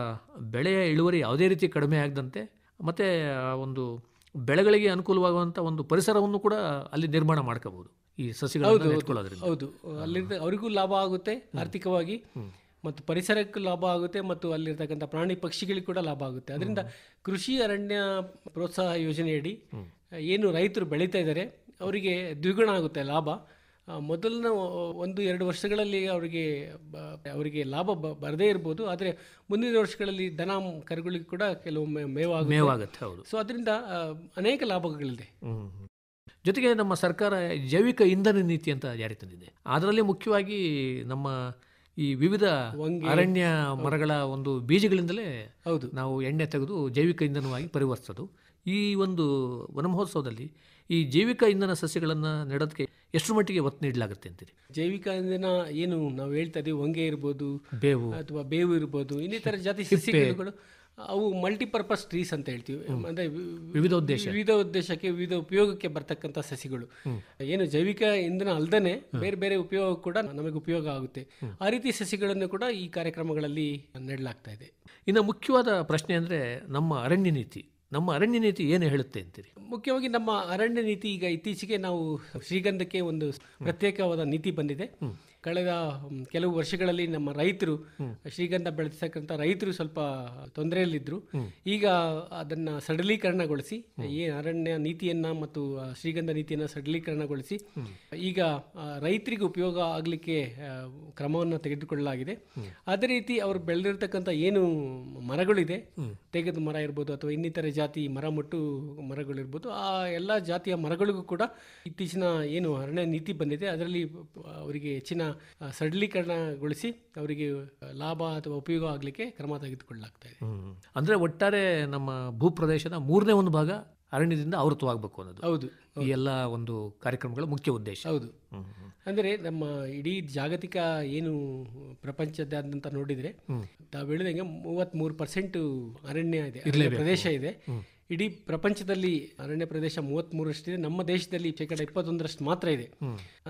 ಬೆಳೆಯ ಇಳುವರಿ ಯಾವುದೇ ರೀತಿ ಕಡಿಮೆ ಆಗದಂತೆ ಮತ್ತು ಒಂದು ಬೆಳೆಗಳಿಗೆ ಅನುಕೂಲವಾಗುವಂಥ ಒಂದು ಪರಿಸರವನ್ನು ಕೂಡ ಅಲ್ಲಿ ನಿರ್ಮಾಣ ಮಾಡ್ಕೋಬೋದು ಈ ಸಸಿಗಳನ್ನು ಇಟ್ಕೊಳ್ಳೋದ್ರಿಂದ ಹೌದು ಅಲ್ಲಿ ಅವರಿಗೂ ಲಾಭ ಆಗುತ್ತೆ ಆರ್ಥಿಕವಾಗಿ ಮತ್ತು ಪರಿಸರಕ್ಕೂ ಲಾಭ ಆಗುತ್ತೆ ಮತ್ತು ಅಲ್ಲಿರ್ತಕ್ಕಂಥ ಪ್ರಾಣಿ ಪಕ್ಷಿಗಳಿಗೆ ಕೂಡ ಲಾಭ ಆಗುತ್ತೆ ಅದರಿಂದ ಕೃಷಿ ಅರಣ್ಯ ಪ್ರೋತ್ಸಾಹ ಯೋಜನೆಯಡಿ ಏನು ರೈತರು ಬೆಳೀತಾ ಇದ್ದಾರೆ ಅವರಿಗೆ ದ್ವಿಗುಣ ಆಗುತ್ತೆ ಲಾಭ ಮೊದಲಿನ ಒಂದು ಎರಡು ವರ್ಷಗಳಲ್ಲಿ ಅವರಿಗೆ ಅವರಿಗೆ ಲಾಭ ಬರದೇ ಇರ್ಬೋದು ಆದರೆ ಮುಂದಿನ ವರ್ಷಗಳಲ್ಲಿ ದನ ಕರುಗಳಿಗೆ ಕೂಡ ಕೆಲವೊಮ್ಮೆ ಮೇವಾಗುತ್ತೆ ಮೇವಾಗುತ್ತೆ ಹೌದು ಸೊ ಅದರಿಂದ ಅನೇಕ ಲಾಭಗಳಿದೆ ಜೊತೆಗೆ ನಮ್ಮ ಸರ್ಕಾರ ಜೈವಿಕ ಇಂಧನ ನೀತಿ ಅಂತ ಜಾರಿ ತಂದಿದೆ ಅದರಲ್ಲಿ ಮುಖ್ಯವಾಗಿ ನಮ್ಮ ಈ ವಿವಿಧ ಅರಣ್ಯ ಮರಗಳ ಒಂದು ಬೀಜಗಳಿಂದಲೇ ಹೌದು ನಾವು ಎಣ್ಣೆ ತೆಗೆದು ಜೈವಿಕ ಇಂಧನವಾಗಿ ಪರಿವರ್ತಿಸೋದು ಈ ಒಂದು ವನಮಹೋತ್ಸವದಲ್ಲಿ ಈ ಜೈವಿಕ ಇಂಧನ ಸಸ್ಯಗಳನ್ನು ನೆಡೋದಕ್ಕೆ ಎಷ್ಟು ಮಟ್ಟಿಗೆ ಒತ್ತು ನೀಡಲಾಗುತ್ತೆ ಅಂತೀರಿ ಜೈವಿಕ ಇಂಧನ ಏನು ನಾವು ಹೇಳ್ತಾ ಇದ್ದೀವಿ ಹೊಂಗೆ ಇರ್ಬೋದು ಬೇವು ಅಥವಾ ಬೇವು ಇರ್ಬೋದು ಇನ್ನಿತರ ಜಾತಿ ಸಸ್ಯಗಳು ಅವು ಮಲ್ಟಿಪರ್ಪಸ್ ಟ್ರೀಸ್ ಅಂತ ಹೇಳ್ತೀವಿ ಅಂದರೆ ವಿವಿಧ ಉದ್ದೇಶ ವಿವಿಧ ಉದ್ದೇಶಕ್ಕೆ ವಿವಿಧ ಉಪಯೋಗಕ್ಕೆ ಬರ್ತಕ್ಕಂಥ ಸಸಿಗಳು ಏನು ಜೈವಿಕ ಇಂಧನ ಅಲ್ಲದೆ ಬೇರೆ ಬೇರೆ ಉಪಯೋಗ ಕೂಡ ನಮಗೆ ಉಪಯೋಗ ಆಗುತ್ತೆ ಆ ರೀತಿ ಸಸಿಗಳನ್ನು ಕೂಡ ಈ ಕಾರ್ಯಕ್ರಮಗಳಲ್ಲಿ ನೆಡಲಾಗ್ತಾ ಇದೆ ಇನ್ನು ಮುಖ್ಯವಾದ ಪ್ರಶ್ನೆ ಅಂದರೆ ನಮ್ಮ ಅರಣ್ಯ ನೀತಿ ನಮ್ಮ ಅರಣ್ಯ ನೀತಿ ಏನು ಹೇಳುತ್ತೆ ಅಂತೀರಿ ಮುಖ್ಯವಾಗಿ ನಮ್ಮ ಅರಣ್ಯ ನೀತಿ ಈಗ ಇತ್ತೀಚೆಗೆ ನಾವು ಶ್ರೀಗಂಧಕ್ಕೆ ಒಂದು ಪ್ರತ್ಯೇಕವಾದ ನೀತಿ ಬಂದಿದೆ ಕಳೆದ ಕೆಲವು ವರ್ಷಗಳಲ್ಲಿ ನಮ್ಮ ರೈತರು ಶ್ರೀಗಂಧ ಬೆಳೆಸಕ್ಕಂಥ ರೈತರು ಸ್ವಲ್ಪ ತೊಂದರೆಯಲ್ಲಿದ್ದರು ಈಗ ಅದನ್ನು ಸಡಲೀಕರಣಗೊಳಿಸಿ ಈ ಅರಣ್ಯ ನೀತಿಯನ್ನು ಮತ್ತು ಶ್ರೀಗಂಧ ನೀತಿಯನ್ನು ಸಡಲೀಕರಣಗೊಳಿಸಿ ಈಗ ರೈತರಿಗೆ ಉಪಯೋಗ ಆಗಲಿಕ್ಕೆ ಕ್ರಮವನ್ನು ತೆಗೆದುಕೊಳ್ಳಲಾಗಿದೆ ಅದೇ ರೀತಿ ಅವರು ಬೆಳೆದಿರ್ತಕ್ಕಂಥ ಏನು ಮರಗಳಿದೆ ತೆಗೆದ ಮರ ಇರ್ಬೋದು ಅಥವಾ ಇನ್ನಿತರೆ ಜಾತಿ ಮರ ಮುಟ್ಟು ಮರಗಳಿರ್ಬೋದು ಆ ಎಲ್ಲ ಜಾತಿಯ ಮರಗಳಿಗೂ ಕೂಡ ಇತ್ತೀಚಿನ ಏನು ಅರಣ್ಯ ನೀತಿ ಬಂದಿದೆ ಅದರಲ್ಲಿ ಅವರಿಗೆ ಹೆಚ್ಚಿನ ಸಡಲೀಕರಣಗೊಳಿಸಿ ಅವರಿಗೆ ಲಾಭ ಅಥವಾ ಉಪಯೋಗ ಆಗಲಿಕ್ಕೆ ಕ್ರಮ ತೆಗೆದುಕೊಳ್ಳಲಾಗ್ತಾ ಇದೆ ಅಂದರೆ ಒಟ್ಟಾರೆ ನಮ್ಮ ಭೂಪ್ರದೇಶದ ಮೂರನೇ ಒಂದು ಭಾಗ ಅರಣ್ಯದಿಂದ ಆವೃತವಾಗಬೇಕು ಅನ್ನೋದು ಹೌದು ಈ ಎಲ್ಲ ಒಂದು ಕಾರ್ಯಕ್ರಮಗಳ ಮುಖ್ಯ ಉದ್ದೇಶ ಹೌದು ಅಂದರೆ ನಮ್ಮ ಇಡೀ ಜಾಗತಿಕ ಏನು ಪ್ರಪಂಚದಾದ್ಯಂತ ನೋಡಿದರೆ ತಾವು ಹೇಳಿದಂಗೆ ಮೂವತ್ತ್ಮೂರು ಪರ್ಸೆಂಟು ಅರಣ್ಯ ಇದೆ ಪ್ರದೇಶ ಇದೆ ಇಡೀ ಪ್ರಪಂಚದಲ್ಲಿ ಅರಣ್ಯ ಪ್ರದೇಶ ಇದೆ ನಮ್ಮ ದೇಶದಲ್ಲಿ ಶೇಕಡ ಇಪ್ಪತ್ತೊಂದರಷ್ಟು ಮಾತ್ರ ಇದೆ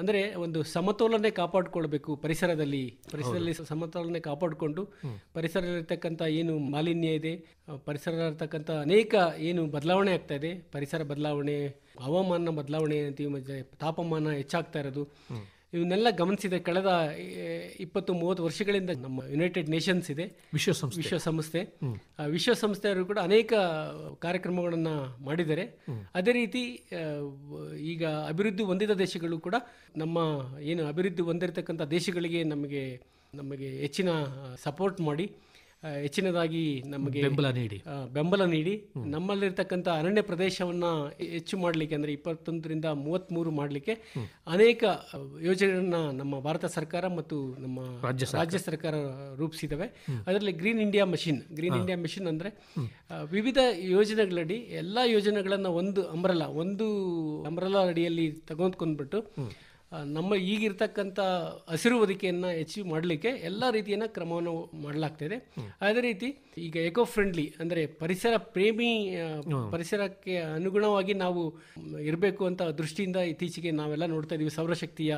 ಅಂದರೆ ಒಂದು ಸಮತೋಲನೆ ಕಾಪಾಡಿಕೊಳ್ಬೇಕು ಪರಿಸರದಲ್ಲಿ ಪರಿಸರದಲ್ಲಿ ಸಮತೋಲನೆ ಕಾಪಾಡಿಕೊಂಡು ಪರಿಸರದಲ್ಲಿರ್ತಕ್ಕಂಥ ಏನು ಮಾಲಿನ್ಯ ಇದೆ ಪರಿಸರದಲ್ಲಿರ್ತಕ್ಕಂಥ ಅನೇಕ ಏನು ಬದಲಾವಣೆ ಆಗ್ತಾ ಇದೆ ಪರಿಸರ ಬದಲಾವಣೆ ಹವಾಮಾನ ಬದಲಾವಣೆ ಅಂತೀವಿ ತಾಪಮಾನ ಹೆಚ್ಚಾಗ್ತಾ ಇರೋದು ಇವನ್ನೆಲ್ಲ ಗಮನಿಸಿದೆ ಕಳೆದ ಇಪ್ಪತ್ತು ಮೂವತ್ತು ವರ್ಷಗಳಿಂದ ನಮ್ಮ ಯುನೈಟೆಡ್ ನೇಷನ್ಸ್ ಇದೆ ವಿಶ್ವಸಂಸ್ಥೆ ವಿಶ್ವಸಂಸ್ಥೆ ವಿಶ್ವಸಂಸ್ಥೆಯವರು ಕೂಡ ಅನೇಕ ಕಾರ್ಯಕ್ರಮಗಳನ್ನು ಮಾಡಿದ್ದಾರೆ ಅದೇ ರೀತಿ ಈಗ ಅಭಿವೃದ್ಧಿ ಹೊಂದಿದ ದೇಶಗಳು ಕೂಡ ನಮ್ಮ ಏನು ಅಭಿವೃದ್ಧಿ ಹೊಂದಿರತಕ್ಕಂಥ ದೇಶಗಳಿಗೆ ನಮಗೆ ನಮಗೆ ಹೆಚ್ಚಿನ ಸಪೋರ್ಟ್ ಮಾಡಿ ಹೆಚ್ಚಿನದಾಗಿ ನಮಗೆ ಬೆಂಬಲ ನೀಡಿ ಬೆಂಬಲ ನೀಡಿ ನಮ್ಮಲ್ಲಿರ್ತಕ್ಕಂಥ ಅರಣ್ಯ ಪ್ರದೇಶವನ್ನು ಹೆಚ್ಚು ಮಾಡಲಿಕ್ಕೆ ಅಂದರೆ ಇಪ್ಪತ್ತೊಂದರಿಂದ ಮೂವತ್ತ್ಮೂರು ಮಾಡಲಿಕ್ಕೆ ಅನೇಕ ಯೋಜನೆಗಳನ್ನ ನಮ್ಮ ಭಾರತ ಸರ್ಕಾರ ಮತ್ತು ನಮ್ಮ ರಾಜ್ಯ ಸರ್ಕಾರ ರೂಪಿಸಿದ್ದಾವೆ ಅದರಲ್ಲಿ green India mission green India mission ಅಂದರೆ ವಿವಿಧ ಯೋಜನೆಗಳಡಿ ಎಲ್ಲ ಯೋಜನೆಗಳನ್ನು ಒಂದು ಅಂಬ್ರಲ್ಲ ಒಂದು ಅಂಬ್ರಲ್ಲ ಅಡಿಯಲ್ಲಿ ತಗೊಂಡ್ಕೊಂಡ್ಬಿಟ್ಟು ನಮ್ಮ ಈಗಿರ್ತಕ್ಕಂಥ ಹಸಿರು ಹೊದಿಕೆಯನ್ನು ಅಚೀವ್ ಮಾಡಲಿಕ್ಕೆ ಎಲ್ಲ ರೀತಿಯನ್ನು ಕ್ರಮವನ್ನು ಮಾಡಲಾಗ್ತಿದೆ ಅದೇ ರೀತಿ ಈಗ ಎಕೋ ಫ್ರೆಂಡ್ಲಿ ಅಂದರೆ ಪರಿಸರ ಪ್ರೇಮಿ ಪರಿಸರಕ್ಕೆ ಅನುಗುಣವಾಗಿ ನಾವು ಇರಬೇಕು ಅಂತ ದೃಷ್ಟಿಯಿಂದ ಇತ್ತೀಚೆಗೆ ನಾವೆಲ್ಲ ನೋಡ್ತಾ ಇದ್ದೀವಿ ಸೌರಶಕ್ತಿಯ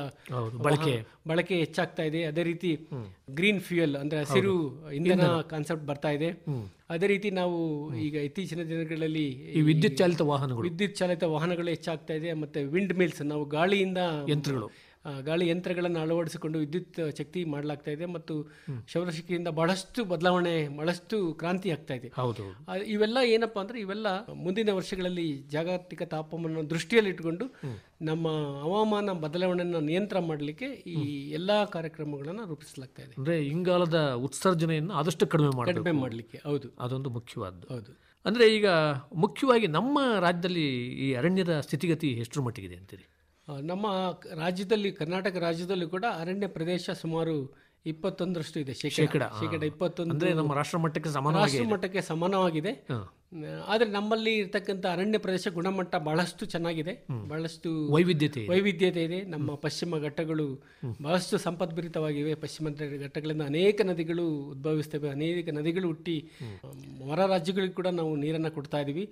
ಬಳಕೆ ಬಳಕೆ ಹೆಚ್ಚಾಗ್ತಾ ಇದೆ ಅದೇ ರೀತಿ ಗ್ರೀನ್ ಫ್ಯೂಯಲ್ ಅಂದರೆ ಹಸಿರು ಇಂಧನ ಕಾನ್ಸೆಪ್ಟ್ ಬರ್ತಾ ಇದೆ ಅದೇ ರೀತಿ ನಾವು ಈಗ ಇತ್ತೀಚಿನ ದಿನಗಳಲ್ಲಿ ವಿದ್ಯುತ್ ಚಾಲಿತ ವಾಹನಗಳು ವಿದ್ಯುತ್ ಚಾಲಿತ ವಾಹನಗಳು ಹೆಚ್ಚಾಗ್ತಾ ಇದೆ ಮತ್ತೆ ವಿಂಡ್ ಮಿಲ್ಸ್ ನಾವು ಗಾಳಿಯಿಂದ ಯಂತ್ರಗಳು ಗಾಳಿ ಯಂತ್ರಗಳನ್ನು ಅಳವಡಿಸಿಕೊಂಡು ವಿದ್ಯುತ್ ಶಕ್ತಿ ಮಾಡಲಾಗ್ತಾ ಇದೆ ಮತ್ತು ಶೌರಶಕ್ತಿಯಿಂದ ಬಹಳಷ್ಟು ಬದಲಾವಣೆ ಬಹಳಷ್ಟು ಕ್ರಾಂತಿ ಆಗ್ತಾ ಇದೆ ಹೌದು ಇವೆಲ್ಲ ಏನಪ್ಪಾ ಅಂದ್ರೆ ಇವೆಲ್ಲ ಮುಂದಿನ ವರ್ಷಗಳಲ್ಲಿ ಜಾಗತಿಕ ತಾಪಮಾನ ದೃಷ್ಟಿಯಲ್ಲಿ ಇಟ್ಕೊಂಡು ನಮ್ಮ ಹವಾಮಾನ ಬದಲಾವಣೆಯನ್ನು ನಿಯಂತ್ರಣ ಮಾಡಲಿಕ್ಕೆ ಈ ಎಲ್ಲ ಕಾರ್ಯಕ್ರಮಗಳನ್ನು ರೂಪಿಸಲಾಗ್ತಾ ಇದೆ ಅಂದ್ರೆ ಇಂಗಾಲದ ಉತ್ಸರ್ಜನೆಯನ್ನು ಆದಷ್ಟು ಕಡಿಮೆ ಕಡಿಮೆ ಮಾಡಲಿಕ್ಕೆ ಹೌದು ಅದೊಂದು ಮುಖ್ಯವಾದ್ದು ಹೌದು ಅಂದ್ರೆ ಈಗ ಮುಖ್ಯವಾಗಿ ನಮ್ಮ ರಾಜ್ಯದಲ್ಲಿ ಈ ಅರಣ್ಯದ ಸ್ಥಿತಿಗತಿ ಎಷ್ಟರ ಮಟ್ಟಿಗಿದೆ ಅಂತೀರಿ ನಮ್ಮ ರಾಜ್ಯದಲ್ಲಿ ಕರ್ನಾಟಕ ರಾಜ್ಯದಲ್ಲೂ ಕೂಡ ಅರಣ್ಯ ಪ್ರದೇಶ ಸುಮಾರು ಇಪ್ಪತ್ತೊಂದರಷ್ಟು ಇದೆ ಶೇಕಡ ಶೇಕಡ ಇಪ್ಪತ್ತೊಂದು ನಮ್ಮ ರಾಷ್ಟ್ರ ಮಟ್ಟಕ್ಕೆ ರಾಷ್ಟ್ರ ಮಟ್ಟಕ್ಕೆ ಸಮಾನವಾಗಿದೆ ಆದರೆ ನಮ್ಮಲ್ಲಿ ಇರ್ತಕ್ಕಂಥ ಅರಣ್ಯ ಪ್ರದೇಶ ಗುಣಮಟ್ಟ ಬಹಳಷ್ಟು ಚೆನ್ನಾಗಿದೆ ಬಹಳಷ್ಟು ವೈವಿಧ್ಯತೆ ವೈವಿಧ್ಯತೆ ಇದೆ ನಮ್ಮ ಪಶ್ಚಿಮ ಘಟ್ಟಗಳು ಬಹಳಷ್ಟು ಸಂಪದ್ಭರಿತವಾಗಿವೆ ಪಶ್ಚಿಮ ಘಟ್ಟಗಳಿಂದ ಅನೇಕ ನದಿಗಳು ಉದ್ಭವಿಸ್ತವೆ ಅನೇಕ ನದಿಗಳು ಹುಟ್ಟಿ ಹೊರ ರಾಜ್ಯಗಳಿಗೆ ಕೂಡ ನಾವು ನೀರನ್ನು ಕೊಡ್ತಾ ಇದ್ದೀವಿ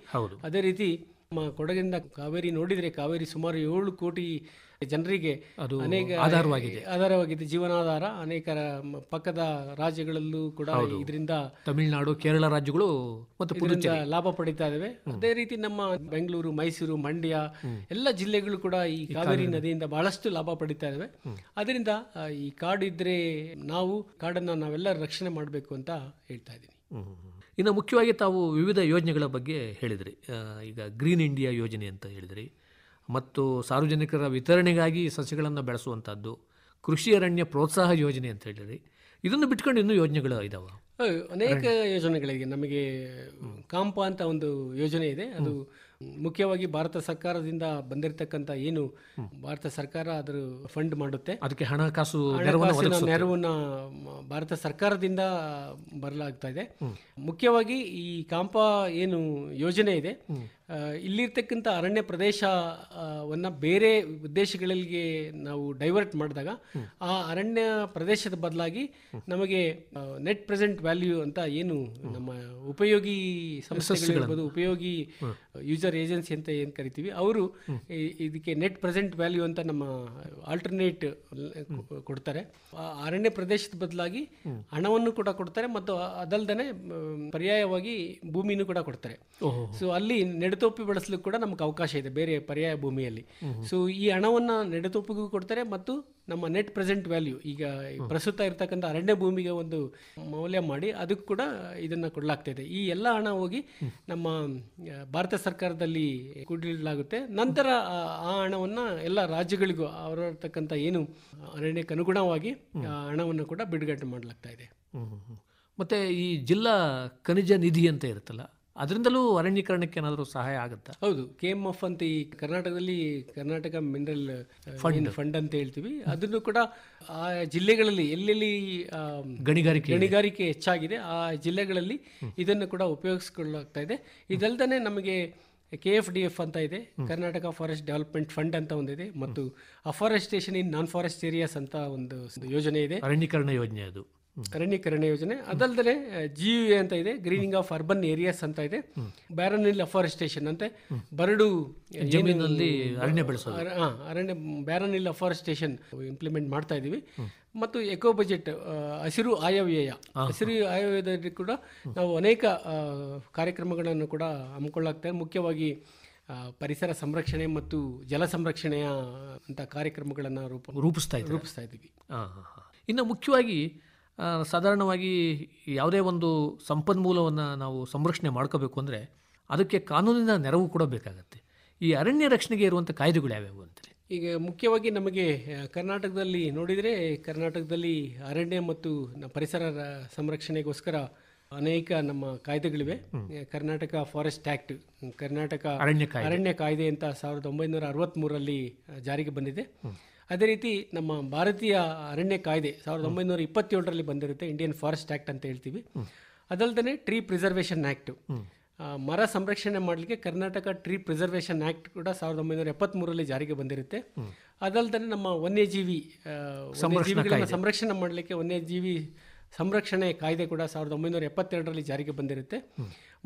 ಅದೇ ರೀತಿ ನಮ್ಮ ಕೊಡಗಿಂದ ಕಾವೇರಿ ನೋಡಿದ್ರೆ ಕಾವೇರಿ ಸುಮಾರು ಏಳು ಕೋಟಿ ಜನರಿಗೆ ಅದು ಅನೇಕ ಆಧಾರವಾಗಿದೆ ಆಧಾರವಾಗಿದೆ ಜೀವನಾಧಾರ ಅನೇಕ ಪಕ್ಕದ ರಾಜ್ಯಗಳಲ್ಲೂ ಕೂಡ ಇದರಿಂದ ತಮಿಳುನಾಡು ಕೇರಳ ರಾಜ್ಯಗಳು ಮತ್ತು ಲಾಭ ಪಡಿತಾ ಇದಾವೆ ಅದೇ ರೀತಿ ನಮ್ಮ ಬೆಂಗಳೂರು ಮೈಸೂರು ಮಂಡ್ಯ ಎಲ್ಲ ಜಿಲ್ಲೆಗಳು ಕೂಡ ಈ ಕಾವೇರಿ ನದಿಯಿಂದ ಬಹಳಷ್ಟು ಲಾಭ ಪಡಿತಾ ಇದಾವೆ ಅದರಿಂದ ಈ ಕಾಡಿದ್ರೆ ನಾವು ಕಾಡನ್ನ ನಾವೆಲ್ಲ ರಕ್ಷಣೆ ಮಾಡಬೇಕು ಅಂತ ಹೇಳ್ತಾ ಇದ್ದೀನಿ ಇನ್ನು ಮುಖ್ಯವಾಗಿ ತಾವು ವಿವಿಧ ಯೋಜನೆಗಳ ಬಗ್ಗೆ ಹೇಳಿದ್ರಿ ಈಗ ಗ್ರೀನ್ ಇಂಡಿಯಾ ಯೋಜನೆ ಅಂತ ಹೇಳಿದ್ರಿ ಮತ್ತು ಸಾರ್ವಜನಿಕರ ವಿತರಣೆಗಾಗಿ ಸಸ್ಯಗಳನ್ನು ಬೆಳೆಸುವಂಥದ್ದು ಕೃಷಿ ಅರಣ್ಯ ಪ್ರೋತ್ಸಾಹ ಯೋಜನೆ ಅಂತ ಹೇಳಿದ್ರಿ ಇದನ್ನು ಬಿಟ್ಕೊಂಡು ಇನ್ನೂ ಯೋಜನೆಗಳು ಇದಾವೆ ಅನೇಕ ಯೋಜನೆಗಳಿಗೆ ನಮಗೆ ಕಾಂಪ ಅಂತ ಒಂದು ಯೋಜನೆ ಇದೆ ಅದು ಮುಖ್ಯವಾಗಿ ಭಾರತ ಸರ್ಕಾರದಿಂದ ಬಂದಿರತಕ್ಕಂಥ ಏನು ಭಾರತ ಸರ್ಕಾರ ಅದರ ಫಂಡ್ ಮಾಡುತ್ತೆ ಅದಕ್ಕೆ ಹಣಕಾಸು ನೆರವನ್ನ ಭಾರತ ಸರ್ಕಾರದಿಂದ ಬರಲಾಗ್ತಾ ಇದೆ ಮುಖ್ಯವಾಗಿ ಈ ಕಾಂಪ ಏನು ಯೋಜನೆ ಇದೆ ಇಲ್ಲಿರ್ತಕ್ಕಂಥ ಅರಣ್ಯ ಪ್ರದೇಶವನ್ನು ಬೇರೆ ಉದ್ದೇಶಗಳಿಗೆ ನಾವು ಡೈವರ್ಟ್ ಮಾಡಿದಾಗ ಆ ಅರಣ್ಯ ಪ್ರದೇಶದ ಬದಲಾಗಿ ನಮಗೆ ನೆಟ್ ಪ್ರೆಸೆಂಟ್ ವ್ಯಾಲ್ಯೂ ಅಂತ ಏನು ನಮ್ಮ ಉಪಯೋಗಿ ಸಂಸ್ಥೆಗಳಿರ್ಬೋದು ಉಪಯೋಗಿ ಯೂಸರ್ ಏಜೆನ್ಸಿ ಅಂತ ಏನು ಕರಿತೀವಿ ಅವರು ಇದಕ್ಕೆ ನೆಟ್ ಪ್ರೆಸೆಂಟ್ ವ್ಯಾಲ್ಯೂ ಅಂತ ನಮ್ಮ ಆಲ್ಟರ್ನೇಟ್ ಕೊಡ್ತಾರೆ ಅರಣ್ಯ ಪ್ರದೇಶದ ಬದಲಾಗಿ ಹಣವನ್ನು ಕೂಡ ಕೊಡ್ತಾರೆ ಮತ್ತು ಅದಲ್ಲದೆ ಪರ್ಯಾಯವಾಗಿ ಭೂಮಿನೂ ಕೂಡ ಕೊಡ್ತಾರೆ ಸೊ ಅಲ್ಲಿ ನೆಡ್ ನೆಡೆತೋಪಿ ಬಳಸಲು ಕೂಡ ನಮಗೆ ಅವಕಾಶ ಇದೆ ಬೇರೆ ಪರ್ಯಾಯ ಭೂಮಿಯಲ್ಲಿ ಸೊ ಈ ಹಣವನ್ನು ನೆಡೆತೋಪಿಗೂ ಕೊಡ್ತಾರೆ ಮತ್ತು ನಮ್ಮ ನೆಟ್ ಪ್ರೆಸೆಂಟ್ ವ್ಯಾಲ್ಯೂ ಈಗ ಪ್ರಸ್ತುತ ಇರತಕ್ಕಂಥ ಅರಣ್ಯ ಭೂಮಿಗೆ ಒಂದು ಮೌಲ್ಯ ಮಾಡಿ ಅದಕ್ಕೂ ಕೂಡ ಇದನ್ನು ಇದೆ ಈ ಎಲ್ಲ ಹಣ ಹೋಗಿ ನಮ್ಮ ಭಾರತ ಸರ್ಕಾರದಲ್ಲಿ ಕೂಡಿಡಲಾಗುತ್ತೆ ನಂತರ ಆ ಹಣವನ್ನು ಎಲ್ಲ ರಾಜ್ಯಗಳಿಗೂ ತಕ್ಕಂತ ಏನು ಅರಣ್ಯಕ್ಕೆ ಅನುಗುಣವಾಗಿ ಹಣವನ್ನು ಕೂಡ ಬಿಡುಗಡೆ ಮಾಡಲಾಗ್ತಾ ಇದೆ ಮತ್ತೆ ಈ ಜಿಲ್ಲಾ ಖನಿಜ ನಿಧಿ ಅಂತ ಇರುತ್ತಲ್ಲ ಅದರಿಂದಲೂ ಅರಣ್ಯೀಕರಣಕ್ಕೆ ಏನಾದರೂ ಸಹಾಯ ಆಗುತ್ತಾ ಹೌದು ಕೆ ಎಮ್ ಎಫ್ ಅಂತ ಈ ಕರ್ನಾಟಕದಲ್ಲಿ ಕರ್ನಾಟಕ ಮಿನರಲ್ ಫಂಡ್ ಫಂಡ್ ಅಂತ ಹೇಳ್ತೀವಿ ಅದನ್ನು ಕೂಡ ಆ ಜಿಲ್ಲೆಗಳಲ್ಲಿ ಎಲ್ಲೆಲ್ಲಿ ಗಣಿಗಾರಿಕೆ ಗಣಿಗಾರಿಕೆ ಹೆಚ್ಚಾಗಿದೆ ಆ ಜಿಲ್ಲೆಗಳಲ್ಲಿ ಇದನ್ನು ಕೂಡ ಉಪಯೋಗಿಸ್ಕೊಳ್ಳಾಗ್ತಾ ಇದೆ ಇದಲ್ಲದೆ ನಮಗೆ ಕೆ ಎಫ್ ಡಿ ಎಫ್ ಅಂತ ಇದೆ ಕರ್ನಾಟಕ ಫಾರೆಸ್ಟ್ ಡೆವಲಪ್ಮೆಂಟ್ ಫಂಡ್ ಅಂತ ಒಂದಿದೆ ಮತ್ತು afforestation in non forest areas ಅಂತ ಒಂದು ಯೋಜನೆ ಇದೆ ಅರಣ್ಯೀಕರಣ ಯೋಜನೆ ಅದು ಅರಣ್ಯೀಕರಣ ಯೋಜನೆ ಅದಲ್ಲದೆ ಜಿ ಯು ಎ ಅಂತ ಇದೆ ಗ್ರೀನಿಂಗ್ ಆಫ್ ಅರ್ಬನ್ ಏರಿಯಾಸ್ ಅಂತ ಇದೆ ಬ್ಯಾರನಿಲ್ ಅಫಾರೆಸ್ಟೇಷನ್ ಅಂತ ಬರಡು ಜಮೀನಲ್ಲಿ ಅರಣ್ಯ ಬೆಳೆಸೋದು ಅರಣ್ಯ ಬ್ಯಾರನಿಲ್ ಅಫಾರೆಸ್ಟೇಷನ್ ಇಂಪ್ಲಿಮೆಂಟ್ ಮಾಡ್ತಾ ಇದ್ದೀವಿ ಮತ್ತು ಎಕೋ ಬಜೆಟ್ ಹಸಿರು ಆಯವ್ಯಯ ಹಸಿರು ಆಯವ್ಯಯದಲ್ಲಿ ಕೂಡ ನಾವು ಅನೇಕ ಕಾರ್ಯಕ್ರಮಗಳನ್ನು ಕೂಡ ಹಮ್ಮಿಕೊಳ್ಳಾಗ್ತದೆ ಮುಖ್ಯವಾಗಿ ಪರಿಸರ ಸಂರಕ್ಷಣೆ ಮತ್ತು ಜಲ ಸಂರಕ್ಷಣೆಯ ಅಂತ ಕಾರ್ಯಕ್ರಮಗಳನ್ನು ರೂಪ ರೂಪಿಸ್ತಾ ರೂಪಿಸ್ತಾ ಇದ್ದೀವಿ ಇನ್ನು ಮುಖ್ಯವಾಗಿ ಸಾಧಾರಣವಾಗಿ ಯಾವುದೇ ಒಂದು ಸಂಪನ್ಮೂಲವನ್ನು ನಾವು ಸಂರಕ್ಷಣೆ ಮಾಡ್ಕೋಬೇಕು ಅಂದರೆ ಅದಕ್ಕೆ ಕಾನೂನಿನ ನೆರವು ಕೂಡ ಬೇಕಾಗುತ್ತೆ ಈ ಅರಣ್ಯ ರಕ್ಷಣೆಗೆ ಇರುವಂಥ ಕಾಯ್ದೆಗಳು ಯಾವ್ಯಾವು ಅಂತೇಳಿ ಈಗ ಮುಖ್ಯವಾಗಿ ನಮಗೆ ಕರ್ನಾಟಕದಲ್ಲಿ ನೋಡಿದರೆ ಕರ್ನಾಟಕದಲ್ಲಿ ಅರಣ್ಯ ಮತ್ತು ಪರಿಸರ ಸಂರಕ್ಷಣೆಗೋಸ್ಕರ ಅನೇಕ ನಮ್ಮ ಕಾಯ್ದೆಗಳಿವೆ ಕರ್ನಾಟಕ ಫಾರೆಸ್ಟ್ ಆ್ಯಕ್ಟ್ ಕರ್ನಾಟಕ ಅರಣ್ಯ ಅರಣ್ಯ ಕಾಯ್ದೆ ಅಂತ ಸಾವಿರದ ಒಂಬೈನೂರ ಅರವತ್ತ್ಮೂರರಲ್ಲಿ ಜಾರಿಗೆ ಬಂದಿದೆ ಅದೇ ರೀತಿ ನಮ್ಮ ಭಾರತೀಯ ಅರಣ್ಯ ಕಾಯ್ದೆ ಸಾವಿರದ ಒಂಬೈನೂರ ಇಪ್ಪತ್ತೇಳರಲ್ಲಿ ಬಂದಿರುತ್ತೆ ಇಂಡಿಯನ್ ಫಾರೆಸ್ಟ್ ಆ್ಯಕ್ಟ್ ಅಂತ ಹೇಳ್ತೀವಿ ಅದಲ್ದೇ ಟ್ರೀ ಪ್ರಿಸರ್ವೇಷನ್ ಆ್ಯಕ್ಟು ಮರ ಸಂರಕ್ಷಣೆ ಮಾಡಲಿಕ್ಕೆ ಕರ್ನಾಟಕ ಟ್ರೀ ಪ್ರಿಸರ್ವೇಷನ್ ಆ್ಯಕ್ಟ್ ಕೂಡ ಸಾವಿರದ ಒಂಬೈನೂರ ಎಪ್ಪತ್ತ್ಮೂರರಲ್ಲಿ ಜಾರಿಗೆ ಬಂದಿರುತ್ತೆ ಅದಲ್ದೇ ನಮ್ಮ ವನ್ಯಜೀವಿ ಸಂರಕ್ಷಣೆ ಮಾಡಲಿಕ್ಕೆ ವನ್ಯಜೀವಿ ಸಂರಕ್ಷಣೆ ಕಾಯ್ದೆ ಕೂಡ ಸಾವಿರದ ಒಂಬೈನೂರ ಎಪ್ಪತ್ತೆರಡರಲ್ಲಿ ಜಾರಿಗೆ ಬಂದಿರುತ್ತೆ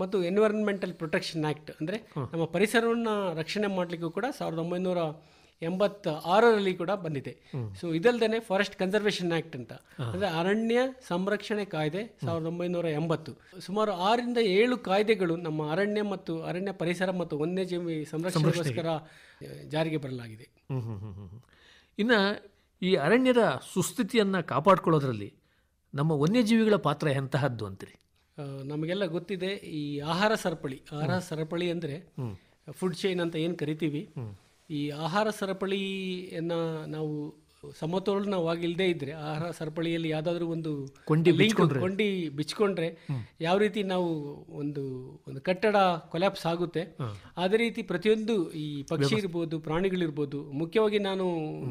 ಮತ್ತು ಎನ್ವೈರನ್ಮೆಂಟಲ್ ಪ್ರೊಟೆಕ್ಷನ್ ಆ್ಯಕ್ಟ್ ಅಂದರೆ ನಮ್ಮ ಪರಿಸರವನ್ನು ರಕ್ಷಣೆ ಮಾಡಲಿಕ್ಕೂ ಕೂಡ ಸಾವಿರದ ಒಂಬೈನೂರ ಎಂಬತ್ತ ಆರರಲ್ಲಿ ಕೂಡ ಬಂದಿದೆ ಸೊ ಇದಲ್ದೇ ಫಾರೆಸ್ಟ್ ಕನ್ಸರ್ವೇಶನ್ ಆ್ಯಕ್ಟ್ ಅಂತ ಅಂದರೆ ಅರಣ್ಯ ಸಂರಕ್ಷಣೆ ಕಾಯ್ದೆ ಸಾವಿರದ ಒಂಬೈನೂರ ಎಂಬತ್ತು ಸುಮಾರು ಆರಿಂದ ಏಳು ಕಾಯ್ದೆಗಳು ನಮ್ಮ ಅರಣ್ಯ ಮತ್ತು ಅರಣ್ಯ ಪರಿಸರ ಮತ್ತು ವನ್ಯಜೀವಿ ಸಂರಕ್ಷಣೆಗೋಸ್ಕರ ಜಾರಿಗೆ ಬರಲಾಗಿದೆ ಇನ್ನು ಈ ಅರಣ್ಯದ ಸುಸ್ಥಿತಿಯನ್ನ ಕಾಪಾಡ್ಕೊಳ್ಳೋದ್ರಲ್ಲಿ ನಮ್ಮ ವನ್ಯಜೀವಿಗಳ ಪಾತ್ರ ಎಂತಹದ್ದು ಅಂತೀರಿ ನಮಗೆಲ್ಲ ಗೊತ್ತಿದೆ ಈ ಆಹಾರ ಸರಪಳಿ ಆಹಾರ ಸರಪಳಿ ಅಂದ್ರೆ ಫುಡ್ ಚೈನ್ ಅಂತ ಏನು ಕರಿತೀವಿ ಈ ಆಹಾರ ಸರಪಳಿಯನ್ನು ನಾವು ಸಮತೋಲನವಾಗಿಲ್ಲದೆ ಇದ್ದರೆ ಆಹಾರ ಸರಪಳಿಯಲ್ಲಿ ಯಾವುದಾದ್ರೂ ಒಂದು ಕೊಂಡಿ ಕೊಂಡಿ ಬಿಚ್ಕೊಂಡ್ರೆ ಯಾವ ರೀತಿ ನಾವು ಒಂದು ಒಂದು ಕಟ್ಟಡ ಕೊಲ್ಯಾಪ್ಸ್ ಆಗುತ್ತೆ ಅದೇ ರೀತಿ ಪ್ರತಿಯೊಂದು ಈ ಪಕ್ಷಿ ಇರ್ಬೋದು ಪ್ರಾಣಿಗಳಿರ್ಬೋದು ಮುಖ್ಯವಾಗಿ ನಾನು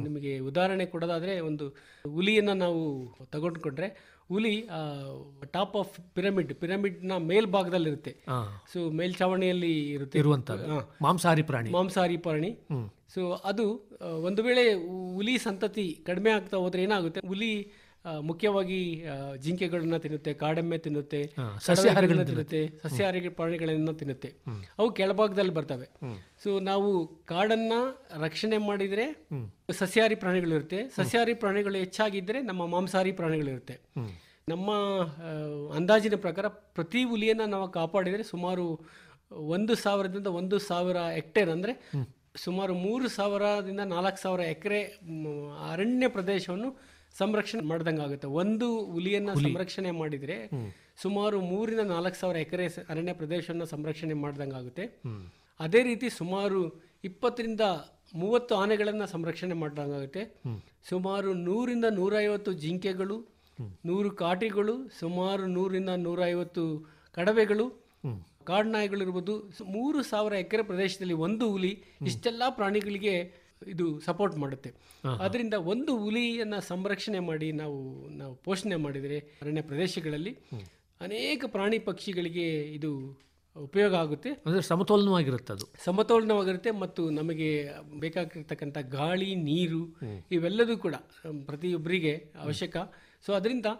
ನಿಮಗೆ ಉದಾಹರಣೆ ಕೊಡೋದಾದರೆ ಒಂದು ಹುಲಿಯನ್ನು ನಾವು ತಗೊಂಡ್ಕೊಂಡ್ರೆ ಹುಲಿ ಟಾಪ್ ಆಫ್ ಪಿರಮಿಡ್ ಮೇಲ್ಭಾಗದಲ್ಲಿ ಮೇಲ್ಭಾಗದಲ್ಲಿರುತ್ತೆ ಸೊ ಮೇಲ್ಛಾವಣಿಯಲ್ಲಿ ಇರುತ್ತೆ ಮಾಂಸಾಹಾರಿ ಪ್ರಾಣಿ ಮಾಂಸಾಹಾರಿ ಪ್ರಾಣಿ ಸೊ ಅದು ಒಂದು ವೇಳೆ ಹುಲಿ ಸಂತತಿ ಕಡಿಮೆ ಆಗ್ತಾ ಹೋದ್ರೆ ಏನಾಗುತ್ತೆ ಹುಲಿ ಮುಖ್ಯವಾಗಿ ಜಿಂಕೆಗಳನ್ನ ತಿನ್ನುತ್ತೆ ಕಾಡೆಮ್ಮೆ ತಿನ್ನುತ್ತೆ ಸಸ್ಯಾಹಾರಿಗಳನ್ನ ತಿನ್ನುತ್ತೆ ಸಸ್ಯಾಹಾರಿ ಪ್ರಾಣಿಗಳನ್ನ ತಿನ್ನುತ್ತೆ ಅವು ಕೆಳಭಾಗದಲ್ಲಿ ಬರ್ತವೆ ಸೊ ನಾವು ಕಾಡನ್ನ ರಕ್ಷಣೆ ಮಾಡಿದ್ರೆ ಸಸ್ಯಾಹಾರಿ ಪ್ರಾಣಿಗಳಿರುತ್ತೆ ಸಸ್ಯಾಹಾರಿ ಪ್ರಾಣಿಗಳು ಹೆಚ್ಚಾಗಿದ್ರೆ ನಮ್ಮ ಮಾಂಸಾಹಾರಿ ಪ್ರಾಣಿಗಳಿರುತ್ತೆ ನಮ್ಮ ಅಂದಾಜಿನ ಪ್ರಕಾರ ಪ್ರತಿ ಹುಲಿಯನ್ನ ನಾವು ಕಾಪಾಡಿದ್ರೆ ಸುಮಾರು ಒಂದು ಸಾವಿರದಿಂದ ಒಂದು ಸಾವಿರ ಹೆಕ್ಟೇರ್ ಅಂದ್ರೆ ಸುಮಾರು ಮೂರು ಸಾವಿರದಿಂದ ನಾಲ್ಕು ಸಾವಿರ ಎಕರೆ ಅರಣ್ಯ ಪ್ರದೇಶವನ್ನು ಸಂರಕ್ಷಣೆ ಮಾಡ್ದಂಗಾಗುತ್ತೆ ಆಗುತ್ತೆ ಒಂದು ಹುಲಿಯನ್ನ ಸಂರಕ್ಷಣೆ ಮಾಡಿದ್ರೆ ಸುಮಾರು ಮೂರಿಂದ ನಾಲ್ಕು ಸಾವಿರ ಎಕರೆ ಅರಣ್ಯ ಪ್ರದೇಶವನ್ನು ಸಂರಕ್ಷಣೆ ಮಾಡ್ದಂಗಾಗುತ್ತೆ ಆಗುತ್ತೆ ಅದೇ ರೀತಿ ಸುಮಾರು ಇಪ್ಪತ್ತರಿಂದ ಮೂವತ್ತು ಆನೆಗಳನ್ನ ಸಂರಕ್ಷಣೆ ಮಾಡ್ದಂಗಾಗುತ್ತೆ ಸುಮಾರು ನೂರಿಂದ ನೂರೈವತ್ತು ಜಿಂಕೆಗಳು ನೂರು ಕಾಟಿಗಳು ಸುಮಾರು ನೂರಿಂದ ನೂರೈವತ್ತು ಕಡವೆಗಳು ಇರ್ಬೋದು ಮೂರು ಸಾವಿರ ಎಕರೆ ಪ್ರದೇಶದಲ್ಲಿ ಒಂದು ಹುಲಿ ಇಷ್ಟೆಲ್ಲ ಪ್ರಾಣಿಗಳಿಗೆ ಇದು ಸಪೋರ್ಟ್ ಮಾಡುತ್ತೆ ಅದರಿಂದ ಒಂದು ಹುಲಿಯನ್ನು ಸಂರಕ್ಷಣೆ ಮಾಡಿ ನಾವು ನಾವು ಪೋಷಣೆ ಮಾಡಿದರೆ ಅರಣ್ಯ ಪ್ರದೇಶಗಳಲ್ಲಿ ಅನೇಕ ಪ್ರಾಣಿ ಪಕ್ಷಿಗಳಿಗೆ ಇದು ಉಪಯೋಗ ಆಗುತ್ತೆ ಅಂದರೆ ಸಮತೋಲನವಾಗಿರುತ್ತೆ ಅದು ಸಮತೋಲನವಾಗಿರುತ್ತೆ ಮತ್ತು ನಮಗೆ ಬೇಕಾಗಿರ್ತಕ್ಕಂಥ ಗಾಳಿ ನೀರು ಇವೆಲ್ಲದೂ ಕೂಡ ಪ್ರತಿಯೊಬ್ಬರಿಗೆ ಅವಶ್ಯಕ ಸೊ ಅದರಿಂದ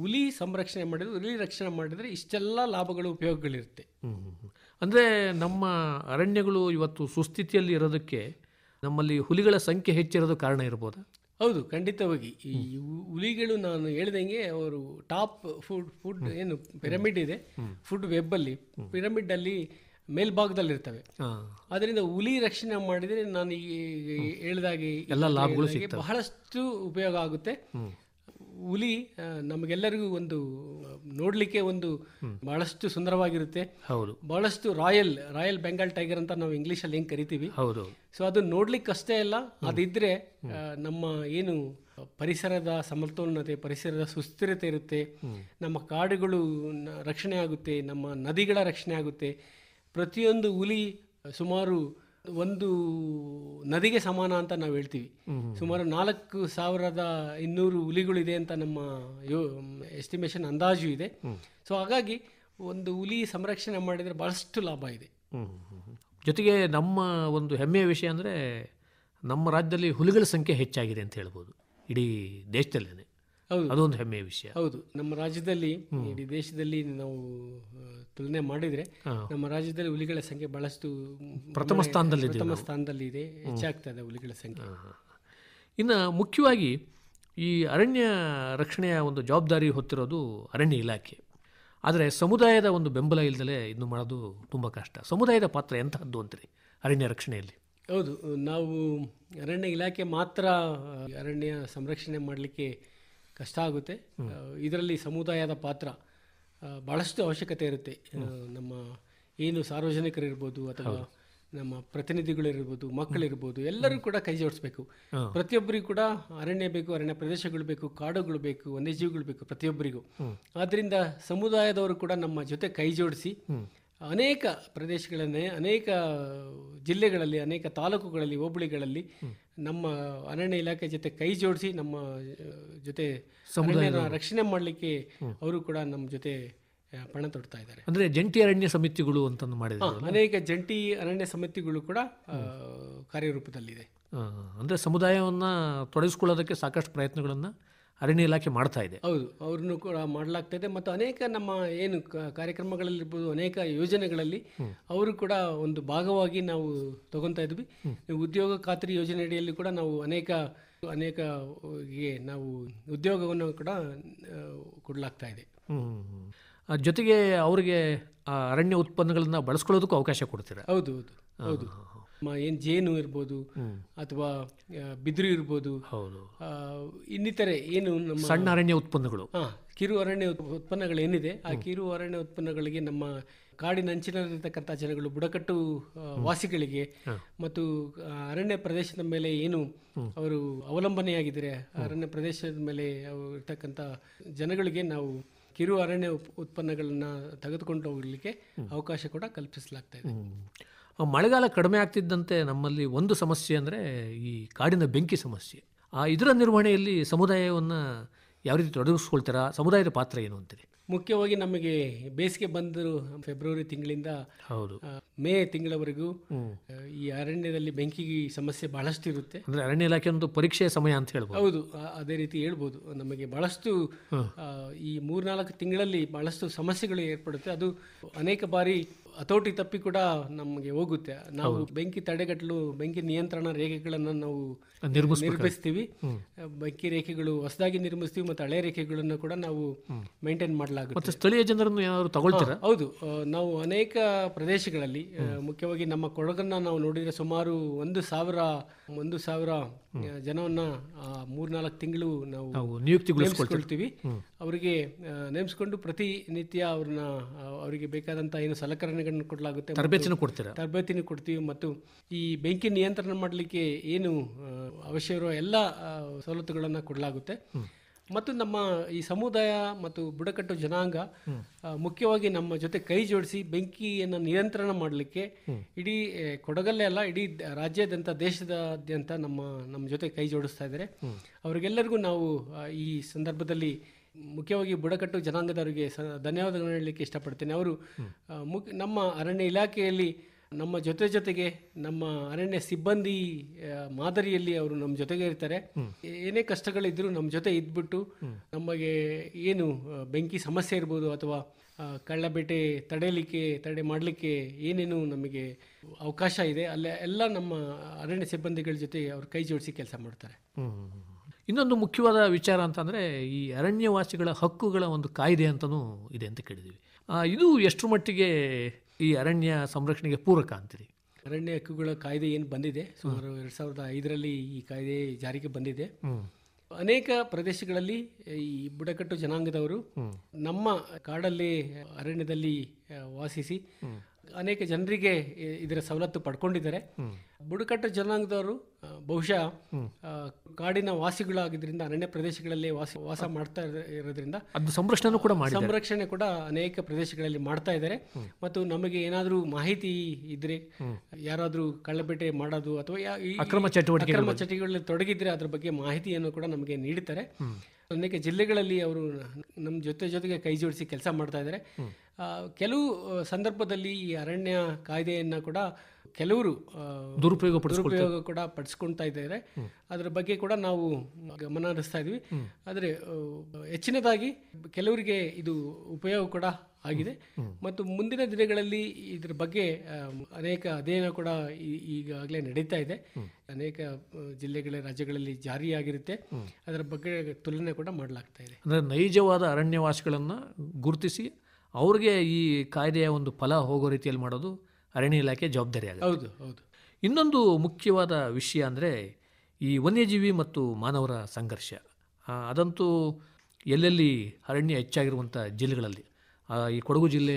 ಹುಲಿ ಸಂರಕ್ಷಣೆ ಮಾಡಿದ್ರೆ ಹುಲಿ ರಕ್ಷಣೆ ಮಾಡಿದರೆ ಇಷ್ಟೆಲ್ಲ ಲಾಭಗಳು ಉಪಯೋಗಗಳಿರುತ್ತೆ ಅಂದರೆ ನಮ್ಮ ಅರಣ್ಯಗಳು ಇವತ್ತು ಸುಸ್ಥಿತಿಯಲ್ಲಿ ಇರೋದಕ್ಕೆ ನಮ್ಮಲ್ಲಿ ಹುಲಿಗಳ ಸಂಖ್ಯೆ ಹೆಚ್ಚಿರೋದು ಕಾರಣ ಇರ್ಬೋದು ಹೌದು ಖಂಡಿತವಾಗಿ ಈ ಹುಲಿಗಳು ನಾನು ಹೇಳ್ದಂಗೆ ಅವರು ಟಾಪ್ ಫುಡ್ ಫುಡ್ ಏನು ಪಿರಮಿಡ್ ಇದೆ ಫುಡ್ ವೆಬ್ಬಲ್ಲಿ ಪಿರಮಿಡಲ್ಲಿ ಮೇಲ್ಭಾಗದಲ್ಲಿ ಇರ್ತವೆ ಅದರಿಂದ ಹುಲಿ ರಕ್ಷಣೆ ಮಾಡಿದ್ರೆ ನಾನು ಈ ಹಾಗೆ ಎಲ್ಲ ಲಾಭಗಳು ಬಹಳಷ್ಟು ಉಪಯೋಗ ಆಗುತ್ತೆ ಹುಲಿ ನಮಗೆಲ್ಲರಿಗೂ ಒಂದು ನೋಡಲಿಕ್ಕೆ ಒಂದು ಬಹಳಷ್ಟು ಸುಂದರವಾಗಿರುತ್ತೆ ಹೌದು ಬಹಳಷ್ಟು ರಾಯಲ್ ರಾಯಲ್ ಬೆಂಗಾಲ್ ಟೈಗರ್ ಅಂತ ನಾವು ಅಲ್ಲಿ ಹೆಂಗ್ ಕರಿತೀವಿ ಹೌದು ಸೊ ಅದು ನೋಡ್ಲಿಕ್ಕೆ ಅಷ್ಟೇ ಅಲ್ಲ ಅದಿದ್ರೆ ನಮ್ಮ ಏನು ಪರಿಸರದ ಸಮತೋಲನತೆ ಪರಿಸರದ ಸುಸ್ಥಿರತೆ ಇರುತ್ತೆ ನಮ್ಮ ಕಾಡುಗಳು ರಕ್ಷಣೆ ಆಗುತ್ತೆ ನಮ್ಮ ನದಿಗಳ ರಕ್ಷಣೆ ಆಗುತ್ತೆ ಪ್ರತಿಯೊಂದು ಹುಲಿ ಸುಮಾರು ಒಂದು ನದಿಗೆ ಸಮಾನ ಅಂತ ನಾವು ಹೇಳ್ತೀವಿ ಸುಮಾರು ನಾಲ್ಕು ಸಾವಿರದ ಇನ್ನೂರು ಹುಲಿಗಳಿದೆ ಅಂತ ನಮ್ಮ ಯೋ ಎಸ್ಟಿಮೇಷನ್ ಅಂದಾಜು ಇದೆ ಸೊ ಹಾಗಾಗಿ ಒಂದು ಹುಲಿ ಸಂರಕ್ಷಣೆ ಮಾಡಿದರೆ ಭಾಳಷ್ಟು ಲಾಭ ಇದೆ ಜೊತೆಗೆ ನಮ್ಮ ಒಂದು ಹೆಮ್ಮೆಯ ವಿಷಯ ಅಂದರೆ ನಮ್ಮ ರಾಜ್ಯದಲ್ಲಿ ಹುಲಿಗಳ ಸಂಖ್ಯೆ ಹೆಚ್ಚಾಗಿದೆ ಅಂತ ಹೇಳ್ಬೋದು ಇಡೀ ದೇಶದಲ್ಲೇ ಹೌದು ಅದೊಂದು ಹೆಮ್ಮೆಯ ವಿಷಯ ಹೌದು ನಮ್ಮ ರಾಜ್ಯದಲ್ಲಿ ಇಡೀ ದೇಶದಲ್ಲಿ ನಾವು ತುಲನೆ ಮಾಡಿದ್ರೆ ನಮ್ಮ ರಾಜ್ಯದಲ್ಲಿ ಹುಲಿಗಳ ಸಂಖ್ಯೆ ಬಹಳಷ್ಟು ಪ್ರಥಮ ಸ್ಥಾನದಲ್ಲಿ ಪ್ರಥಮ ಸ್ಥಾನದಲ್ಲಿ ಇದೆ ಇದೆ ಹುಲಿಗಳ ಸಂಖ್ಯೆ ಇನ್ನು ಮುಖ್ಯವಾಗಿ ಈ ಅರಣ್ಯ ರಕ್ಷಣೆಯ ಒಂದು ಜವಾಬ್ದಾರಿ ಹೊತ್ತಿರೋದು ಅರಣ್ಯ ಇಲಾಖೆ ಆದರೆ ಸಮುದಾಯದ ಒಂದು ಬೆಂಬಲ ಇಲ್ಲದಲೇ ಇದು ಮಾಡೋದು ತುಂಬ ಕಷ್ಟ ಸಮುದಾಯದ ಪಾತ್ರ ಎಂಥದ್ದು ಅಂತೀರಿ ಅರಣ್ಯ ರಕ್ಷಣೆಯಲ್ಲಿ ಹೌದು ನಾವು ಅರಣ್ಯ ಇಲಾಖೆ ಮಾತ್ರ ಅರಣ್ಯ ಸಂರಕ್ಷಣೆ ಮಾಡಲಿಕ್ಕೆ ಕಷ್ಟ ಆಗುತ್ತೆ ಇದರಲ್ಲಿ ಸಮುದಾಯದ ಪಾತ್ರ ಬಹಳಷ್ಟು ಅವಶ್ಯಕತೆ ಇರುತ್ತೆ ನಮ್ಮ ಏನು ಸಾರ್ವಜನಿಕರಿರ್ಬೋದು ಅಥವಾ ನಮ್ಮ ಪ್ರತಿನಿಧಿಗಳಿರ್ಬೋದು ಮಕ್ಕಳಿರ್ಬೋದು ಎಲ್ಲರೂ ಕೂಡ ಕೈ ಜೋಡಿಸ್ಬೇಕು ಪ್ರತಿಯೊಬ್ಬರಿಗೂ ಕೂಡ ಅರಣ್ಯ ಬೇಕು ಅರಣ್ಯ ಪ್ರದೇಶಗಳು ಬೇಕು ಕಾಡುಗಳು ಬೇಕು ವನ್ಯಜೀವಿಗಳು ಬೇಕು ಪ್ರತಿಯೊಬ್ಬರಿಗೂ ಆದ್ದರಿಂದ ಸಮುದಾಯದವರು ಕೂಡ ನಮ್ಮ ಜೊತೆ ಕೈ ಜೋಡಿಸಿ ಅನೇಕ ಪ್ರದೇಶಗಳಲ್ಲಿ ಅನೇಕ ಜಿಲ್ಲೆಗಳಲ್ಲಿ ಅನೇಕ ತಾಲೂಕುಗಳಲ್ಲಿ ಹೋಬಳಿಗಳಲ್ಲಿ ನಮ್ಮ ಅರಣ್ಯ ಇಲಾಖೆ ಜೊತೆ ಕೈ ಜೋಡಿಸಿ ನಮ್ಮ ಜೊತೆ ಸಮುದಾಯನ ರಕ್ಷಣೆ ಮಾಡಲಿಕ್ಕೆ ಅವರು ಕೂಡ ನಮ್ಮ ಜೊತೆ ಪಣ ತೊಡ್ತಾ ಇದ್ದಾರೆ ಅಂದ್ರೆ ಜಂಟಿ ಅರಣ್ಯ ಸಮಿತಿಗಳು ಅಂತಂದು ಮಾಡಿದ್ದಾರೆ ಅನೇಕ ಜಂಟಿ ಅರಣ್ಯ ಸಮಿತಿಗಳು ಕೂಡ ಕಾರ್ಯರೂಪದಲ್ಲಿದೆ ಅಂದ್ರೆ ಸಮುದಾಯವನ್ನ ತೊಡಗಿಸ್ಕೊಳ್ಳೋದಕ್ಕೆ ಸಾಕಷ್ಟು ಪ್ರಯತ್ನಗಳನ್ನು ಅರಣ್ಯ ಇಲಾಖೆ ಮಾಡ್ತಾ ಇದೆ ಹೌದು ಅವ್ರನ್ನು ಕೂಡ ಮಾಡಲಾಗ್ತಾ ಇದೆ ಮತ್ತು ಅನೇಕ ನಮ್ಮ ಏನು ಕಾರ್ಯಕ್ರಮಗಳಲ್ಲಿರ್ಬೋದು ಅನೇಕ ಯೋಜನೆಗಳಲ್ಲಿ ಅವರು ಕೂಡ ಒಂದು ಭಾಗವಾಗಿ ನಾವು ತಗೊತಾ ಇದ್ವಿ ಉದ್ಯೋಗ ಖಾತ್ರಿ ಯೋಜನೆ ಅಡಿಯಲ್ಲಿ ಕೂಡ ನಾವು ಅನೇಕ ಅನೇಕ ನಾವು ಉದ್ಯೋಗವನ್ನು ಕೂಡ ಕೊಡಲಾಗ್ತಾ ಇದೆ ಜೊತೆಗೆ ಅವರಿಗೆ ಅರಣ್ಯ ಉತ್ಪನ್ನಗಳನ್ನು ಬಳಸ್ಕೊಳ್ಳೋದಕ್ಕೂ ಅವಕಾಶ ಕೊಡ್ತೀರಾ ಹೌದು ಹೌದು ಹೌದು ಏನು ಜೇನು ಇರ್ಬೋದು ಅಥವಾ ಬಿದಿರು ಇರ್ಬೋದು ಇನ್ನಿತರೆ ಏನು ನಮ್ಮ ಸಣ್ಣ ಅರಣ್ಯ ಉತ್ಪನ್ನಗಳು ಕಿರು ಅರಣ್ಯ ಉತ್ಪನ್ನಗಳು ಏನಿದೆ ಆ ಕಿರು ಅರಣ್ಯ ಉತ್ಪನ್ನಗಳಿಗೆ ನಮ್ಮ ಕಾಡಿನಂಚಿನಲ್ಲಿರ್ತಕ್ಕಂಥ ಜನಗಳು ಬುಡಕಟ್ಟು ವಾಸಿಗಳಿಗೆ ಮತ್ತು ಅರಣ್ಯ ಪ್ರದೇಶದ ಮೇಲೆ ಏನು ಅವರು ಅವಲಂಬನೆಯಾಗಿದ್ದರೆ ಅರಣ್ಯ ಪ್ರದೇಶದ ಮೇಲೆ ಇರ್ತಕ್ಕಂಥ ಜನಗಳಿಗೆ ನಾವು ಕಿರು ಅರಣ್ಯ ಉತ್ಪನ್ನಗಳನ್ನ ತೆಗೆದುಕೊಂಡು ಹೋಗ್ಲಿಕ್ಕೆ ಅವಕಾಶ ಕೂಡ ಕಲ್ಪಿಸಲಾಗ್ತಾ ಇದೆ ಮಳೆಗಾಲ ಕಡಿಮೆ ಆಗ್ತಿದ್ದಂತೆ ನಮ್ಮಲ್ಲಿ ಒಂದು ಸಮಸ್ಯೆ ಅಂದರೆ ಈ ಕಾಡಿನ ಬೆಂಕಿ ಸಮಸ್ಯೆ ಆ ಇದರ ನಿರ್ವಹಣೆಯಲ್ಲಿ ಸಮುದಾಯವನ್ನು ಯಾವ ರೀತಿ ತೊಡಗಿಸ್ಕೊಳ್ತೀರಾ ಸಮುದಾಯದ ಪಾತ್ರ ಏನು ಅಂತೀರಿ ಮುಖ್ಯವಾಗಿ ನಮಗೆ ಬೇಸಿಗೆ ಬಂದರು ಫೆಬ್ರವರಿ ತಿಂಗಳಿಂದ ಹೌದು ಮೇ ತಿಂಗಳವರೆಗೂ ಈ ಅರಣ್ಯದಲ್ಲಿ ಬೆಂಕಿಗೆ ಸಮಸ್ಯೆ ಬಹಳಷ್ಟು ಇರುತ್ತೆ ಅಂದ್ರೆ ಅರಣ್ಯ ಇಲಾಖೆ ಒಂದು ಪರೀಕ್ಷೆಯ ಸಮಯ ಅಂತ ಹೇಳ್ಬೋದು ಹೌದು ಅದೇ ರೀತಿ ಹೇಳ್ಬೋದು ನಮಗೆ ಬಹಳಷ್ಟು ಈ ಮೂರ್ನಾಲ್ಕು ತಿಂಗಳಲ್ಲಿ ಬಹಳಷ್ಟು ಸಮಸ್ಯೆಗಳು ಏರ್ಪಡುತ್ತೆ ಅದು ಅನೇಕ ಬಾರಿ ಹತೋಟಿ ತಪ್ಪಿ ಕೂಡ ನಮಗೆ ಹೋಗುತ್ತೆ ನಾವು ಬೆಂಕಿ ತಡೆಗಟ್ಟಲು ಬೆಂಕಿ ನಿಯಂತ್ರಣ ರೇಖೆಗಳನ್ನು ನಾವು ನಿರ್ಮಿಸ್ತೀವಿ ಬೆಂಕಿ ರೇಖೆಗಳು ಹೊಸದಾಗಿ ನಿರ್ಮಿಸ್ತೀವಿ ಮತ್ತು ಹಳೆ ರೇಖೆಗಳನ್ನು ಕೂಡ ನಾವು ಮೇಂಟೈನ್ ಮಾಡಲಾಗುತ್ತೆ ಸ್ಥಳೀಯ ಜನರನ್ನು ಏನಾದರೂ ತಗೊಳ್ತಾರೆ ಹೌದು ನಾವು ಅನೇಕ ಪ್ರದೇಶಗಳಲ್ಲಿ ಮುಖ್ಯವಾಗಿ ನಮ್ಮ ಕೊಡಗನ್ನ ನಾವು ನೋಡಿದರೆ ಸುಮಾರು ಒಂದು ಸಾವಿರ ಒಂದು ಸಾವಿರ ಜನವನ್ನ ಮೂರ್ನಾಲ್ಕು ತಿಂಗಳು ನಾವು ನೇಮಿಸ್ಕೊಳ್ತೀವಿ ಅವರಿಗೆ ನೇಮಿಸ್ಕೊಂಡು ಪ್ರತಿನಿತ್ಯ ಅವ್ರನ್ನ ಅವರಿಗೆ ಬೇಕಾದಂಥ ಏನು ಸಲಕರಣೆ ಸೂಚನೆಗಳನ್ನು ಕೊಡಲಾಗುತ್ತೆ ತರಬೇತಿನೂ ಕೊಡ್ತೀರಾ ತರಬೇತಿನೂ ಕೊಡ್ತೀವಿ ಮತ್ತು ಈ ಬೆಂಕಿ ನಿಯಂತ್ರಣ ಮಾಡಲಿಕ್ಕೆ ಏನು ಅವಶ್ಯವಿರುವ ಎಲ್ಲ ಸವಲತ್ತುಗಳನ್ನು ಕೊಡಲಾಗುತ್ತೆ ಮತ್ತು ನಮ್ಮ ಈ ಸಮುದಾಯ ಮತ್ತು ಬುಡಕಟ್ಟು ಜನಾಂಗ ಮುಖ್ಯವಾಗಿ ನಮ್ಮ ಜೊತೆ ಕೈ ಜೋಡಿಸಿ ಬೆಂಕಿಯನ್ನು ನಿಯಂತ್ರಣ ಮಾಡಲಿಕ್ಕೆ ಇಡೀ ಕೊಡಗಲ್ಲೇ ಅಲ್ಲ ಇಡೀ ರಾಜ್ಯಾದ್ಯಂತ ದೇಶದಾದ್ಯಂತ ನಮ್ಮ ನಮ್ಮ ಜೊತೆ ಕೈ ಜೋಡಿಸ್ತಾ ಇದ್ದಾರೆ ಅವರಿಗೆಲ್ಲರಿಗೂ ನಾವು ಈ ಸಂದರ್ಭದಲ್ಲಿ ಮುಖ್ಯವಾಗಿ ಬುಡಕಟ್ಟು ಜನಾಂಗದವರಿಗೆ ಸ ಧನ್ಯವಾದಗಳು ಹೇಳಲಿಕ್ಕೆ ಇಷ್ಟಪಡ್ತೇನೆ ಅವರು ನಮ್ಮ ಅರಣ್ಯ ಇಲಾಖೆಯಲ್ಲಿ ನಮ್ಮ ಜೊತೆ ಜೊತೆಗೆ ನಮ್ಮ ಅರಣ್ಯ ಸಿಬ್ಬಂದಿ ಮಾದರಿಯಲ್ಲಿ ಅವರು ನಮ್ಮ ಜೊತೆಗೆ ಇರ್ತಾರೆ ಏನೇ ಕಷ್ಟಗಳಿದ್ರು ನಮ್ಮ ಜೊತೆ ಇದ್ಬಿಟ್ಟು ನಮಗೆ ಏನು ಬೆಂಕಿ ಸಮಸ್ಯೆ ಇರ್ಬೋದು ಅಥವಾ ಕಳ್ಳಬೇಟೆ ತಡೆಯಲಿಕ್ಕೆ ತಡೆ ಮಾಡಲಿಕ್ಕೆ ಏನೇನು ನಮಗೆ ಅವಕಾಶ ಇದೆ ಅಲ್ಲ ಎಲ್ಲ ನಮ್ಮ ಅರಣ್ಯ ಸಿಬ್ಬಂದಿಗಳ ಜೊತೆ ಅವರು ಕೈ ಜೋಡಿಸಿ ಕೆಲಸ ಮಾಡ್ತಾರೆ ಇನ್ನೊಂದು ಮುಖ್ಯವಾದ ವಿಚಾರ ಅಂತಂದರೆ ಈ ಅರಣ್ಯವಾಸಿಗಳ ಹಕ್ಕುಗಳ ಒಂದು ಕಾಯ್ದೆ ಅಂತಲೂ ಇದೆ ಅಂತ ಕೇಳಿದ್ದೀವಿ ಇದು ಎಷ್ಟು ಮಟ್ಟಿಗೆ ಈ ಅರಣ್ಯ ಸಂರಕ್ಷಣೆಗೆ ಪೂರಕ ಅಂತೀರಿ ಅರಣ್ಯ ಹಕ್ಕುಗಳ ಕಾಯ್ದೆ ಏನು ಬಂದಿದೆ ಸುಮಾರು ಎರಡು ಸಾವಿರದ ಐದರಲ್ಲಿ ಈ ಕಾಯ್ದೆ ಜಾರಿಗೆ ಬಂದಿದೆ ಅನೇಕ ಪ್ರದೇಶಗಳಲ್ಲಿ ಈ ಬುಡಕಟ್ಟು ಜನಾಂಗದವರು ನಮ್ಮ ಕಾಡಲ್ಲಿ ಅರಣ್ಯದಲ್ಲಿ ವಾಸಿಸಿ ಅನೇಕ ಜನರಿಗೆ ಇದರ ಸವಲತ್ತು ಪಡ್ಕೊಂಡಿದ್ದಾರೆ ಬುಡಕಟ್ಟು ಜನಾಂಗದವರು ಬಹುಶಃ ಕಾಡಿನ ವಾಸಿಗಳಾಗಿದ್ದರಿಂದ ಅರಣ್ಯ ಪ್ರದೇಶಗಳಲ್ಲಿ ವಾಸ ವಾಸ ಮಾಡ್ತಾ ಇರೋದ್ರಿಂದ ಅದು ಸಂರಕ್ಷಣೆ ಕೂಡ ಸಂರಕ್ಷಣೆ ಕೂಡ ಅನೇಕ ಪ್ರದೇಶಗಳಲ್ಲಿ ಮಾಡ್ತಾ ಇದ್ದಾರೆ ಮತ್ತು ನಮಗೆ ಏನಾದರೂ ಮಾಹಿತಿ ಇದ್ರೆ ಯಾರಾದರೂ ಕಳ್ಳಬೇಟೆ ಮಾಡೋದು ಅಥವಾ ಅಕ್ರಮ ಚಟುವಟಿಕೆ ಅಕ್ರಮ ಚಟುವಟಿಕೆಗಳಲ್ಲಿ ತೊಡಗಿದ್ರೆ ಅದ್ರ ಬಗ್ಗೆ ಮಾಹಿತಿಯನ್ನು ಕೂಡ ನಮಗೆ ನೀಡುತ್ತಾರೆ ಅನೇಕ ಜಿಲ್ಲೆಗಳಲ್ಲಿ ಅವರು ನಮ್ಮ ಜೊತೆ ಜೊತೆಗೆ ಕೈ ಜೋಡಿಸಿ ಕೆಲಸ ಮಾಡ್ತಾ ಇದ್ದಾರೆ ಕೆಲವು ಸಂದರ್ಭದಲ್ಲಿ ಈ ಅರಣ್ಯ ಕಾಯ್ದೆಯನ್ನು ಕೂಡ ಕೆಲವರು ದುರುಪಯೋಗ ದುರುಪಯೋಗ ಕೂಡ ಪಡಿಸ್ಕೊಳ್ತಾ ಇದ್ದಾರೆ ಅದರ ಬಗ್ಗೆ ಕೂಡ ನಾವು ಗಮನ ಹರಿಸ್ತಾ ಇದ್ವಿ ಆದರೆ ಹೆಚ್ಚಿನದಾಗಿ ಕೆಲವರಿಗೆ ಇದು ಉಪಯೋಗ ಕೂಡ ಆಗಿದೆ ಮತ್ತು ಮುಂದಿನ ದಿನಗಳಲ್ಲಿ ಇದರ ಬಗ್ಗೆ ಅನೇಕ ಅಧ್ಯಯನ ಕೂಡ ಈಗಾಗಲೇ ನಡೀತಾ ಇದೆ ಅನೇಕ ಜಿಲ್ಲೆಗಳ ರಾಜ್ಯಗಳಲ್ಲಿ ಜಾರಿಯಾಗಿರುತ್ತೆ ಅದರ ಬಗ್ಗೆ ತುಲನೆ ಕೂಡ ಮಾಡಲಾಗ್ತಾ ಇದೆ ಅಂದರೆ ನೈಜವಾದ ಅರಣ್ಯವಾಸಿಗಳನ್ನು ಗುರುತಿಸಿ ಅವ್ರಿಗೆ ಈ ಕಾಯ್ದೆಯ ಒಂದು ಫಲ ಹೋಗೋ ರೀತಿಯಲ್ಲಿ ಮಾಡೋದು ಅರಣ್ಯ ಇಲಾಖೆ ಜವಾಬ್ದಾರಿ ಹೌದು ಹೌದು ಇನ್ನೊಂದು ಮುಖ್ಯವಾದ ವಿಷಯ ಅಂದರೆ ಈ ವನ್ಯಜೀವಿ ಮತ್ತು ಮಾನವರ ಸಂಘರ್ಷ ಅದಂತೂ ಎಲ್ಲೆಲ್ಲಿ ಅರಣ್ಯ ಹೆಚ್ಚಾಗಿರುವಂಥ ಜಿಲ್ಲೆಗಳಲ್ಲಿ ಈ ಕೊಡಗು ಜಿಲ್ಲೆ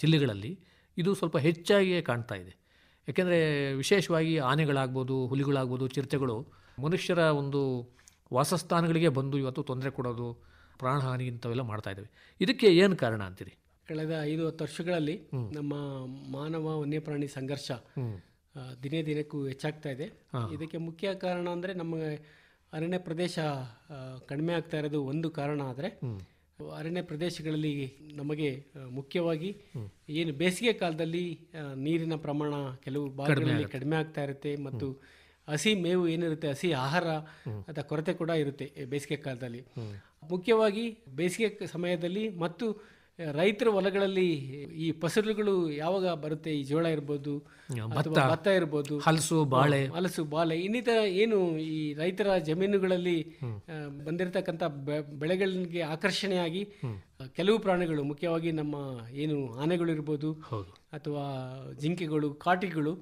ಜಿಲ್ಲೆಗಳಲ್ಲಿ ಇದು ಸ್ವಲ್ಪ ಹೆಚ್ಚಾಗಿಯೇ ಕಾಣ್ತಾ ಇದೆ ಯಾಕೆಂದರೆ ವಿಶೇಷವಾಗಿ ಆನೆಗಳಾಗ್ಬೋದು ಹುಲಿಗಳಾಗ್ಬೋದು ಚಿರತೆಗಳು ಮನುಷ್ಯರ ಒಂದು ವಾಸಸ್ಥಾನಗಳಿಗೆ ಬಂದು ಇವತ್ತು ತೊಂದರೆ ಕೊಡೋದು ಪ್ರಾಣಹಾನಿ ಇಂಥವೆಲ್ಲ ಮಾಡ್ತಾ ಇದ್ದಾವೆ ಇದಕ್ಕೆ ಏನು ಕಾರಣ ಅಂತೀರಿ ಕಳೆದ ಐದು ಹತ್ತು ವರ್ಷಗಳಲ್ಲಿ ನಮ್ಮ ಮಾನವ ವನ್ಯಪ್ರಾಣಿ ಸಂಘರ್ಷ ದಿನೇ ದಿನಕ್ಕೂ ಹೆಚ್ಚಾಗ್ತಾ ಇದೆ ಇದಕ್ಕೆ ಮುಖ್ಯ ಕಾರಣ ಅಂದರೆ ನಮ್ಮ ಅರಣ್ಯ ಪ್ರದೇಶ ಕಡಿಮೆ ಆಗ್ತಾ ಇರೋದು ಒಂದು ಕಾರಣ ಆದರೆ ಅರಣ್ಯ ಪ್ರದೇಶಗಳಲ್ಲಿ ನಮಗೆ ಮುಖ್ಯವಾಗಿ ಏನು ಬೇಸಿಗೆ ಕಾಲದಲ್ಲಿ ನೀರಿನ ಪ್ರಮಾಣ ಕೆಲವು ಭಾಗಗಳಲ್ಲಿ ಕಡಿಮೆ ಆಗ್ತಾ ಇರುತ್ತೆ ಮತ್ತು ಹಸಿ ಮೇವು ಏನಿರುತ್ತೆ ಹಸಿ ಆಹಾರ ಅದ ಕೊರತೆ ಕೂಡ ಇರುತ್ತೆ ಬೇಸಿಗೆ ಕಾಲದಲ್ಲಿ ಮುಖ್ಯವಾಗಿ ಬೇಸಿಗೆ ಸಮಯದಲ್ಲಿ ಮತ್ತು ರೈತರ ಹೊಲಗಳಲ್ಲಿ ಈ ಫಸಲುಗಳು ಯಾವಾಗ ಬರುತ್ತೆ ಈ ಜೋಳ ಇರ್ಬೋದು ಭತ್ತ ಇರ್ಬೋದು ಹಲಸು ಬಾಳೆ ಹಲಸು ಬಾಳೆ ಇನ್ನಿತರ ಏನು ಈ ರೈತರ ಜಮೀನುಗಳಲ್ಲಿ ಬಂದಿರತಕ್ಕಂಥ ಬೆಳೆಗಳಿಗೆ ಆಕರ್ಷಣೆಯಾಗಿ ಕೆಲವು ಪ್ರಾಣಿಗಳು ಮುಖ್ಯವಾಗಿ ನಮ್ಮ ಏನು ಆನೆಗಳು ಇರ್ಬೋದು ಅಥವಾ ಜಿಂಕೆಗಳು ಕಾಟಿಗಳು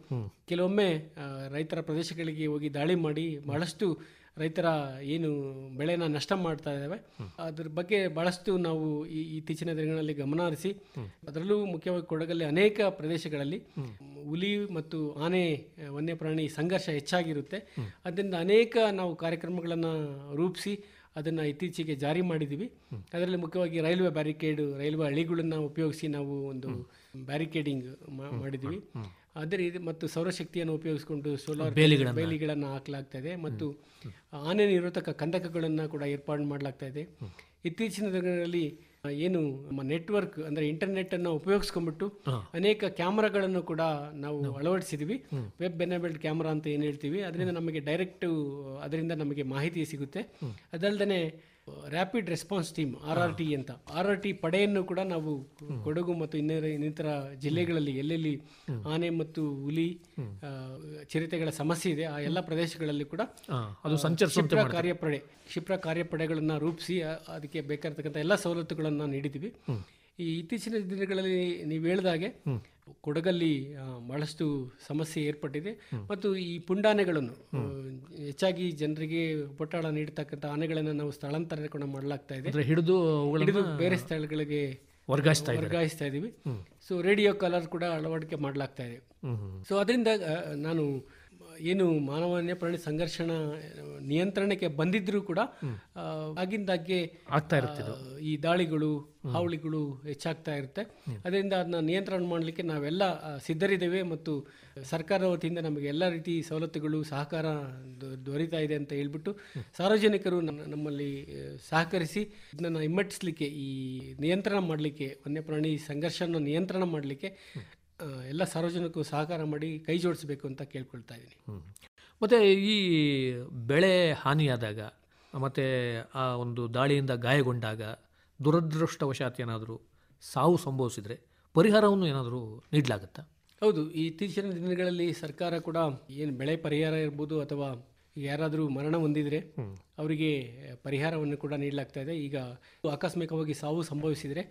ಕೆಲವೊಮ್ಮೆ ರೈತರ ಪ್ರದೇಶಗಳಿಗೆ ಹೋಗಿ ದಾಳಿ ಮಾಡಿ ಬಹಳಷ್ಟು ರೈತರ ಏನು ಬೆಳೆನ ನಷ್ಟ ಮಾಡ್ತಾ ಇದ್ದಾವೆ ಅದ್ರ ಬಗ್ಗೆ ಬಹಳಷ್ಟು ನಾವು ಈ ಇತ್ತೀಚಿನ ದಿನಗಳಲ್ಲಿ ಗಮನ ಹರಿಸಿ ಅದರಲ್ಲೂ ಮುಖ್ಯವಾಗಿ ಕೊಡಗಲ್ಲಿ ಅನೇಕ ಪ್ರದೇಶಗಳಲ್ಲಿ ಹುಲಿ ಮತ್ತು ಆನೆ ವನ್ಯಪ್ರಾಣಿ ಸಂಘರ್ಷ ಹೆಚ್ಚಾಗಿರುತ್ತೆ ಅದರಿಂದ ಅನೇಕ ನಾವು ಕಾರ್ಯಕ್ರಮಗಳನ್ನು ರೂಪಿಸಿ ಅದನ್ನು ಇತ್ತೀಚೆಗೆ ಜಾರಿ ಮಾಡಿದ್ದೀವಿ ಅದರಲ್ಲಿ ಮುಖ್ಯವಾಗಿ ರೈಲ್ವೆ ಬ್ಯಾರಿಕೇಡು ರೈಲ್ವೆ ಹಳಿಗಳನ್ನು ಉಪಯೋಗಿಸಿ ನಾವು ಒಂದು ಬ್ಯಾರಿಕೇಡಿಂಗ್ ಮಾಡಿದ್ದೀವಿ ಅದೇ ರೀತಿ ಮತ್ತು ಸೌರಶಕ್ತಿಯನ್ನು ಉಪಯೋಗಿಸಿಕೊಂಡು ಸೋಲಾರ್ ಬೇಲಿಗಳನ್ನು ಹಾಕಲಾಗ್ತಾ ಇದೆ ಮತ್ತು ಆನೆ ನಿರೋಧಕ ಕಂದಕಗಳನ್ನು ಕೂಡ ಏರ್ಪಾಡು ಮಾಡಲಾಗ್ತಾ ಇದೆ ಇತ್ತೀಚಿನ ದಿನಗಳಲ್ಲಿ ಏನು ನಮ್ಮ ನೆಟ್ವರ್ಕ್ ಅಂದರೆ ಅನ್ನು ಉಪಯೋಗಿಸ್ಕೊಂಡ್ಬಿಟ್ಟು ಅನೇಕ ಕ್ಯಾಮ್ರಾಗಳನ್ನು ಕೂಡ ನಾವು ಅಳವಡಿಸಿದ್ವಿ ವೆಬ್ ಬೆನಬಲ್ಡ್ ಕ್ಯಾಮ್ರಾ ಅಂತ ಏನು ಹೇಳ್ತೀವಿ ಅದರಿಂದ ನಮಗೆ ಡೈರೆಕ್ಟು ಅದರಿಂದ ನಮಗೆ ಮಾಹಿತಿ ಸಿಗುತ್ತೆ ಅದಲ್ಲದೆ rapid response team R R T ಅಂತ ಆರ್ ಆರ್ ಟಿ ಪಡೆಯನ್ನು ಕೂಡ ನಾವು ಕೊಡಗು ಮತ್ತು ಇನ್ನಿತರ ಇನ್ನಿತರ ಜಿಲ್ಲೆಗಳಲ್ಲಿ ಎಲ್ಲೆಲ್ಲಿ ಆನೆ ಮತ್ತು ಹುಲಿ ಚಿರತೆಗಳ ಸಮಸ್ಯೆ ಇದೆ ಆ ಎಲ್ಲ ಪ್ರದೇಶಗಳಲ್ಲಿ ಕೂಡ ಅದು ಕಾರ್ಯಪಡೆ ಕ್ಷಿಪ್ರ ಕಾರ್ಯಪಡೆಗಳನ್ನು ರೂಪಿಸಿ ಅದಕ್ಕೆ ಬೇಕಾಗಿರ್ತಕ್ಕಂಥ ಎಲ್ಲ ಸವಲತ್ತುಗಳನ್ನು ನೀಡಿದ್ದೀವಿ ಈ ಇತ್ತೀಚಿನ ದಿನಗಳಲ್ಲಿ ನೀವು ಹೇಳಿದಾಗೆ ಕೊಡಗಲ್ಲಿ ಬಹಳಷ್ಟು ಸಮಸ್ಯೆ ಏರ್ಪಟ್ಟಿದೆ ಮತ್ತು ಈ ಪುಂಡಾನೆಗಳನ್ನು ಹೆಚ್ಚಾಗಿ ಜನರಿಗೆ ಪೊಟ್ಟಾಳ ನೀಡ್ತಕ್ಕಂಥ ಆನೆಗಳನ್ನು ನಾವು ಸ್ಥಳಾಂತರ ಮಾಡಲಾಗ್ತಾ ಇದೆ ಹಿಡಿದು ಹಿಡಿದು ಬೇರೆ ಸ್ಥಳಗಳಿಗೆ ವರ್ಗಾಯಿಸ್ತಾ ವರ್ಗಾಯಿಸ್ತಾ ಇದ್ದೀವಿ ಸೊ ರೇಡಿಯೋ ಕಲರ್ ಕೂಡ ಅಳವಡಿಕೆ ಮಾಡಲಾಗ್ತಾ ಇದೆ ಸೊ ಅದರಿಂದ ನಾನು ಏನು ಮಾನವನ್ಯ ಪ್ರಾಣಿ ಸಂಘರ್ಷಣ ನಿಯಂತ್ರಣಕ್ಕೆ ಬಂದಿದ್ರೂ ಕೂಡ ಆಗಿಂದಾಗ್ಗೆ ಆಗ್ತಾ ಇರುತ್ತೆ ಈ ದಾಳಿಗಳು ಹಾವಳಿಗಳು ಹೆಚ್ಚಾಗ್ತಾ ಇರುತ್ತೆ ಅದರಿಂದ ಅದನ್ನ ನಿಯಂತ್ರಣ ಮಾಡಲಿಕ್ಕೆ ನಾವೆಲ್ಲ ಸಿದ್ಧರಿದ್ದೇವೆ ಮತ್ತು ಸರ್ಕಾರದ ವತಿಯಿಂದ ನಮಗೆ ಎಲ್ಲ ರೀತಿ ಸವಲತ್ತುಗಳು ಸಹಕಾರ ದೊರೀತಾ ಇದೆ ಅಂತ ಹೇಳ್ಬಿಟ್ಟು ಸಾರ್ವಜನಿಕರು ನಮ್ಮಲ್ಲಿ ಸಹಕರಿಸಿ ಇದನ್ನ ಹಿಮ್ಮೆಟ್ಟಿಸಲಿಕ್ಕೆ ಈ ನಿಯಂತ್ರಣ ಮಾಡಲಿಕ್ಕೆ ವನ್ಯಪ್ರಾಣಿ ಸಂಘರ್ಷನ ನಿಯಂತ್ರಣ ಮಾಡಲಿಕ್ಕೆ ಎಲ್ಲ ಸಾರ್ವಜನಿಕರು ಸಹಕಾರ ಮಾಡಿ ಕೈ ಜೋಡಿಸಬೇಕು ಅಂತ ಕೇಳ್ಕೊಳ್ತಾ ಇದ್ದೀನಿ ಮತ್ತು ಈ ಬೆಳೆ ಹಾನಿಯಾದಾಗ ಮತ್ತು ಆ ಒಂದು ದಾಳಿಯಿಂದ ಗಾಯಗೊಂಡಾಗ ದುರದೃಷ್ಟವಶಾತ್ ಏನಾದರೂ ಸಾವು ಸಂಭವಿಸಿದರೆ ಪರಿಹಾರವನ್ನು ಏನಾದರೂ ನೀಡಲಾಗುತ್ತಾ ಹೌದು ಇತ್ತೀಚಿನ ದಿನಗಳಲ್ಲಿ ಸರ್ಕಾರ ಕೂಡ ಏನು ಬೆಳೆ ಪರಿಹಾರ ಇರ್ಬೋದು ಅಥವಾ ಯಾರಾದರೂ ಮರಣ ಹೊಂದಿದರೆ ಅವರಿಗೆ ಪರಿಹಾರವನ್ನು ಕೂಡ ನೀಡಲಾಗ್ತಾ ಇದೆ ಈಗ ಆಕಸ್ಮಿಕವಾಗಿ ಸಾವು ಸಂಭವಿಸಿದರೆ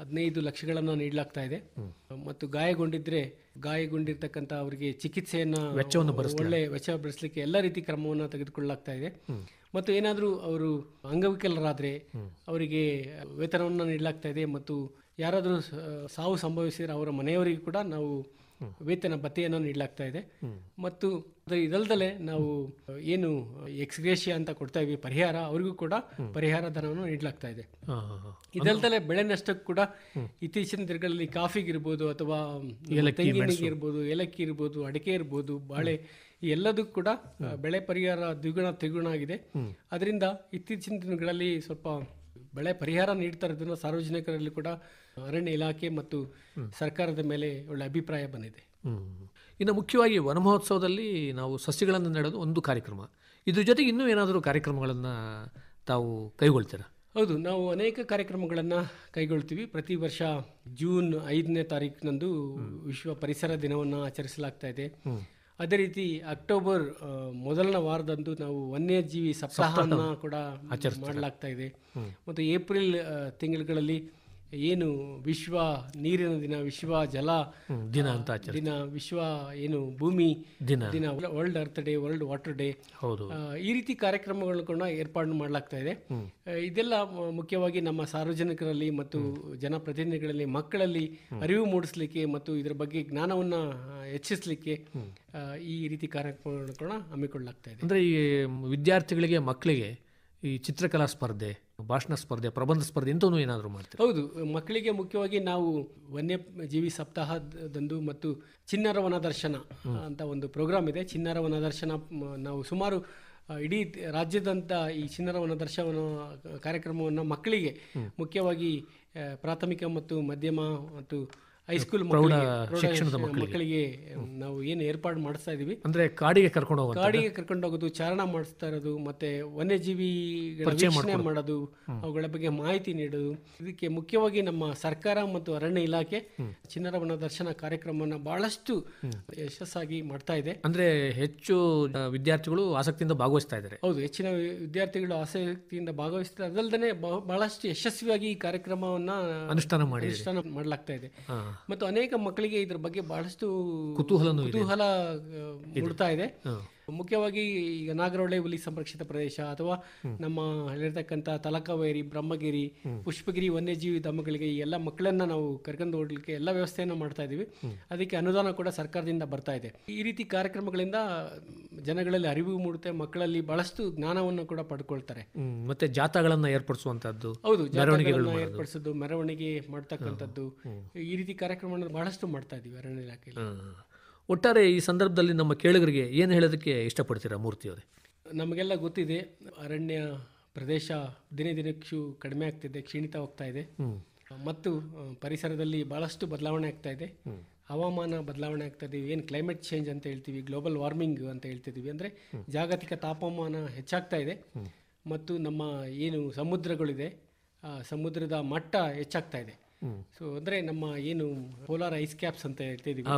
ಹದಿನೈದು ಲಕ್ಷಗಳನ್ನು ನೀಡಲಾಗ್ತಾ ಇದೆ ಮತ್ತು ಗಾಯಗೊಂಡಿದ್ರೆ ಗಾಯಗೊಂಡಿರ್ತಕ್ಕಂಥ ಅವರಿಗೆ ಚಿಕಿತ್ಸೆಯನ್ನು ವೆಚ್ಚವನ್ನು ಒಳ್ಳೆ ವೆಚ್ಚ ಭರಿಸಲಿಕ್ಕೆ ಎಲ್ಲ ರೀತಿ ಕ್ರಮವನ್ನು ತೆಗೆದುಕೊಳ್ಳಲಾಗ್ತಾ ಇದೆ ಮತ್ತು ಏನಾದರೂ ಅವರು ಅಂಗವಿಕಲರಾದರೆ ಅವರಿಗೆ ವೇತನವನ್ನು ನೀಡಲಾಗ್ತಾ ಇದೆ ಮತ್ತು ಯಾರಾದರೂ ಸಾವು ಸಂಭವಿಸಿದರೆ ಅವರ ಮನೆಯವರಿಗೆ ಕೂಡ ನಾವು ವೇತನ ಭತ್ತೆಯನ್ನು ನೀಡಲಾಗ್ತಾ ಇದೆ ಮತ್ತು ಇದಲ್ದಲೆ ನಾವು ಏನು ಎಕ್ಸ್ಗ್ರೇಷಿಯಾ ಅಂತ ಕೊಡ್ತಾ ಇದ್ವಿ ಪರಿಹಾರ ಅವರಿಗೂ ಕೂಡ ಪರಿಹಾರ ಧನವನ್ನು ನೀಡಲಾಗ್ತಾ ಇದೆ ಇದಲ್ದಲೆ ಬೆಳೆ ನಷ್ಟಕ್ಕೂ ಕೂಡ ಇತ್ತೀಚಿನ ದಿನಗಳಲ್ಲಿ ಕಾಫಿಗಿರ್ಬೋದು ಅಥವಾ ಇರ್ಬೋದು ಏಲಕ್ಕಿ ಇರ್ಬೋದು ಅಡಿಕೆ ಇರ್ಬೋದು ಬಾಳೆ ಎಲ್ಲದಕ್ಕೂ ಕೂಡ ಬೆಳೆ ಪರಿಹಾರ ದ್ವಿಗುಣ ತ್ರಿಗುಣ ಆಗಿದೆ ಅದರಿಂದ ಇತ್ತೀಚಿನ ದಿನಗಳಲ್ಲಿ ಸ್ವಲ್ಪ ಬೆಳೆ ಪರಿಹಾರ ನೀಡ್ತಾ ಇರೋದ್ರಿಂದ ಸಾರ್ವಜನಿಕರಲ್ಲಿ ಕೂಡ ಅರಣ್ಯ ಇಲಾಖೆ ಮತ್ತು ಸರ್ಕಾರದ ಮೇಲೆ ಒಳ್ಳೆ ಅಭಿಪ್ರಾಯ ಬಂದಿದೆ ಇನ್ನು ಮುಖ್ಯವಾಗಿ ವನಮಹೋತ್ಸವದಲ್ಲಿ ನಾವು ಸಸ್ಯಗಳನ್ನು ನೆಡೋದು ಒಂದು ಕಾರ್ಯಕ್ರಮ ಇದ್ರ ಜೊತೆಗೆ ಇನ್ನೂ ಏನಾದರೂ ಕಾರ್ಯಕ್ರಮಗಳನ್ನು ತಾವು ಕೈಗೊಳ್ತೀರಾ ಹೌದು ನಾವು ಅನೇಕ ಕಾರ್ಯಕ್ರಮಗಳನ್ನು ಕೈಗೊಳ್ತೀವಿ ಪ್ರತಿ ವರ್ಷ ಜೂನ್ ಐದನೇ ತಾರೀಕಿನಂದು ವಿಶ್ವ ಪರಿಸರ ದಿನವನ್ನು ಆಚರಿಸಲಾಗ್ತಾ ಇದೆ ಅದೇ ರೀತಿ ಅಕ್ಟೋಬರ್ ಮೊದಲನ ವಾರದಂದು ನಾವು ವನ್ಯಜೀವಿ ಸಪ್ತಾಹವನ್ನು ಕೂಡ ಆಚರಿಸ ಮಾಡಲಾಗ್ತಾ ಇದೆ ಮತ್ತು ಏಪ್ರಿಲ್ ತಿಂಗಳುಗಳಲ್ಲಿ ಏನು ವಿಶ್ವ ನೀರಿನ ದಿನ ವಿಶ್ವ ಜಲ ದಿನ ಅಂತ ದಿನ ವಿಶ್ವ ಏನು ಭೂಮಿ ದಿನ ದಿನ world earth day world water day ಹೌದು ಈ ರೀತಿ ಕಾರ್ಯಕ್ರಮಗಳನ್ನು ಕೂಡ ಏರ್ಪಾಡು ಮಾಡಲಾಗ್ತಾ ಇದೆ ಇದೆಲ್ಲ ಮುಖ್ಯವಾಗಿ ನಮ್ಮ ಸಾರ್ವಜನಿಕರಲ್ಲಿ ಮತ್ತು ಜನಪ್ರತಿನಿಧಿಗಳಲ್ಲಿ ಮಕ್ಕಳಲ್ಲಿ ಅರಿವು ಮೂಡಿಸಲಿಕ್ಕೆ ಮತ್ತು ಇದರ ಬಗ್ಗೆ ಜ್ಞಾನವನ್ನು ಹೆಚ್ಚಿಸಲಿಕ್ಕೆ ಈ ರೀತಿ ಕಾರ್ಯಕ್ರಮಗಳನ್ನು ಕೂಡ ಹಮ್ಮಿಕೊಳ್ಳಲಾಗ್ತಾ ಇದೆ ಅಂದ್ರೆ ಈ ವಿದ್ಯಾರ್ಥಿಗಳಿಗೆ ಮಕ್ಕಳಿಗೆ ಈ ಚಿತ್ರಕಲಾ ಸ್ಪರ್ಧೆ ಭಾಷಣ ಸ್ಪರ್ಧೆ ಪ್ರಬಂಧ ಸ್ಪರ್ಧೆ ಇಂಥವೂ ಏನಾದರೂ ಮಾಡ್ತೀವಿ ಹೌದು ಮಕ್ಕಳಿಗೆ ಮುಖ್ಯವಾಗಿ ನಾವು ವನ್ಯಜೀವಿ ಸಪ್ತಾಹದಂದು ಮತ್ತು ಚಿನ್ನರ ದರ್ಶನ ಅಂತ ಒಂದು ಪ್ರೋಗ್ರಾಮ್ ಇದೆ ಚಿನ್ನರ ದರ್ಶನ ನಾವು ಸುಮಾರು ಇಡೀ ರಾಜ್ಯದಂಥ ಈ ಚಿನ್ನರ ದರ್ಶನ ಕಾರ್ಯಕ್ರಮವನ್ನು ಮಕ್ಕಳಿಗೆ ಮುಖ್ಯವಾಗಿ ಪ್ರಾಥಮಿಕ ಮತ್ತು ಮಧ್ಯಮ ಮತ್ತು ಹೈಸ್ಕೂಲ್ ಶಿಕ್ಷಣದ ಮಕ್ಕಳಿಗೆ ನಾವು ಏನು ಏರ್ಪಾಡು ಮಾಡಿಸ್ತಾ ಇದೀವಿ ಅಂದ್ರೆ ಕಾಡಿಗೆ ಕರ್ಕೊಂಡು ಹೋಗೋದು ಕಾಡಿಗೆ ಕರ್ಕೊಂಡು ಹೋಗೋದು ಚಾರಣ ಮಾಡಿಸ್ತಾ ಇರೋದು ಮತ್ತೆ ವನ್ಯಜೀವಿ ರಕ್ಷಣೆ ಮಾಡೋದು ಅವುಗಳ ಬಗ್ಗೆ ಮಾಹಿತಿ ನೀಡೋದು ಇದಕ್ಕೆ ಮುಖ್ಯವಾಗಿ ನಮ್ಮ ಸರ್ಕಾರ ಮತ್ತು ಅರಣ್ಯ ಇಲಾಖೆ ಚಿನ್ನರ ದರ್ಶನ ಕಾರ್ಯಕ್ರಮವನ್ನು ಬಹಳಷ್ಟು ಯಶಸ್ಸಾಗಿ ಮಾಡ್ತಾ ಇದೆ ಅಂದ್ರೆ ಹೆಚ್ಚು ವಿದ್ಯಾರ್ಥಿಗಳು ಆಸಕ್ತಿಯಿಂದ ಭಾಗವಹಿಸ್ತಾ ಇದ್ದಾರೆ ಹೌದು ಹೆಚ್ಚಿನ ವಿದ್ಯಾರ್ಥಿಗಳು ಆಸಕ್ತಿಯಿಂದ ಭಾಗವಹಿಸ್ತಾರೆ ಅದಲ್ಲದೆ ಬಹಳಷ್ಟು ಯಶಸ್ವಿಯಾಗಿ ಈ ಕಾರ್ಯಕ್ರಮವನ್ನ ಅನುಷ್ಠಾನ ಮಾಡಿ ಅನುಷ್ಠಾನ ಮಾಡಲಾಗ್ತಾ ಇದೆ ಮತ್ತು ಅನೇಕ ಮಕ್ಕಳಿಗೆ ಇದ್ರ ಬಗ್ಗೆ ಬಹಳಷ್ಟು ಕುತೂಹಲ ಕುತೂಹಲ ಮೂಡ್ತಾ ಇದೆ ಮುಖ್ಯವಾಗಿ ಈಗ ನಾಗರಹೊಳೆ ಹುಲಿ ಸಂರಕ್ಷಿತ ಪ್ರದೇಶ ಅಥವಾ ನಮ್ಮ ಅಲ್ಲಿರ್ತಕ್ಕಂಥ ತಲಕಾವೇರಿ ಬ್ರಹ್ಮಗಿರಿ ಪುಷ್ಪಗಿರಿ ವನ್ಯಜೀವಿ ಧಾಮಗಳಿಗೆ ಈ ಎಲ್ಲ ಮಕ್ಕಳನ್ನ ನಾವು ಕರ್ಕೊಂಡು ಹೋಗ್ಲಿಕ್ಕೆ ಎಲ್ಲ ವ್ಯವಸ್ಥೆಯನ್ನು ಮಾಡ್ತಾ ಇದ್ದೀವಿ ಅದಕ್ಕೆ ಅನುದಾನ ಕೂಡ ಸರ್ಕಾರದಿಂದ ಬರ್ತಾ ಇದೆ ಈ ರೀತಿ ಕಾರ್ಯಕ್ರಮಗಳಿಂದ ಜನಗಳಲ್ಲಿ ಅರಿವು ಮೂಡುತ್ತೆ ಮಕ್ಕಳಲ್ಲಿ ಬಹಳಷ್ಟು ಜ್ಞಾನವನ್ನು ಕೂಡ ಪಡ್ಕೊಳ್ತಾರೆ ಮತ್ತೆ ಜಾಥಾಗಳನ್ನ ಏರ್ಪಡಿಸುವಂತದ್ದು ಹೌದು ಮೆರವಣಿಗೆಗಳನ್ನ ಏರ್ಪಡಿಸೋದು ಮೆರವಣಿಗೆ ಮಾಡ್ತಕ್ಕಂಥದ್ದು ಈ ರೀತಿ ಕಾರ್ಯಕ್ರಮಗಳನ್ನು ಬಹಳಷ್ಟು ಮಾಡ್ತಾ ಇದೀವಿ ಅರಣ್ಯ ಇಲಾಖೆಯಲ್ಲಿ ಒಟ್ಟಾರೆ ಈ ಸಂದರ್ಭದಲ್ಲಿ ನಮ್ಮ ಕೇಳುಗರಿಗೆ ಏನು ಹೇಳೋದಕ್ಕೆ ಇಷ್ಟಪಡ್ತೀರಾ ಮೂರ್ತಿಯವರೇ ನಮಗೆಲ್ಲ ಗೊತ್ತಿದೆ ಅರಣ್ಯ ಪ್ರದೇಶ ದಿನೇ ದಿನಕ್ಕೂ ಕಡಿಮೆ ಆಗ್ತಿದೆ ಕ್ಷೀಣಿತ ಹೋಗ್ತಾ ಇದೆ ಮತ್ತು ಪರಿಸರದಲ್ಲಿ ಭಾಳಷ್ಟು ಬದಲಾವಣೆ ಆಗ್ತಾ ಇದೆ ಹವಾಮಾನ ಬದಲಾವಣೆ ಆಗ್ತಾ ಇದೆ ಏನು ಕ್ಲೈಮೇಟ್ ಚೇಂಜ್ ಅಂತ ಹೇಳ್ತೀವಿ ಗ್ಲೋಬಲ್ ವಾರ್ಮಿಂಗ್ ಅಂತ ಹೇಳ್ತಿದ್ದೀವಿ ಅಂದರೆ ಜಾಗತಿಕ ತಾಪಮಾನ ಹೆಚ್ಚಾಗ್ತಾ ಇದೆ ಮತ್ತು ನಮ್ಮ ಏನು ಸಮುದ್ರಗಳಿದೆ ಸಮುದ್ರದ ಮಟ್ಟ ಹೆಚ್ಚಾಗ್ತಾ ಇದೆ ಸೊ ಅಂದರೆ ನಮ್ಮ ಏನು ಪೋಲಾರ್ ಐಸ್ ಕ್ಯಾಪ್ಸ್ ಅಂತ ಹೇಳ್ತಿದ್ದೀವಿ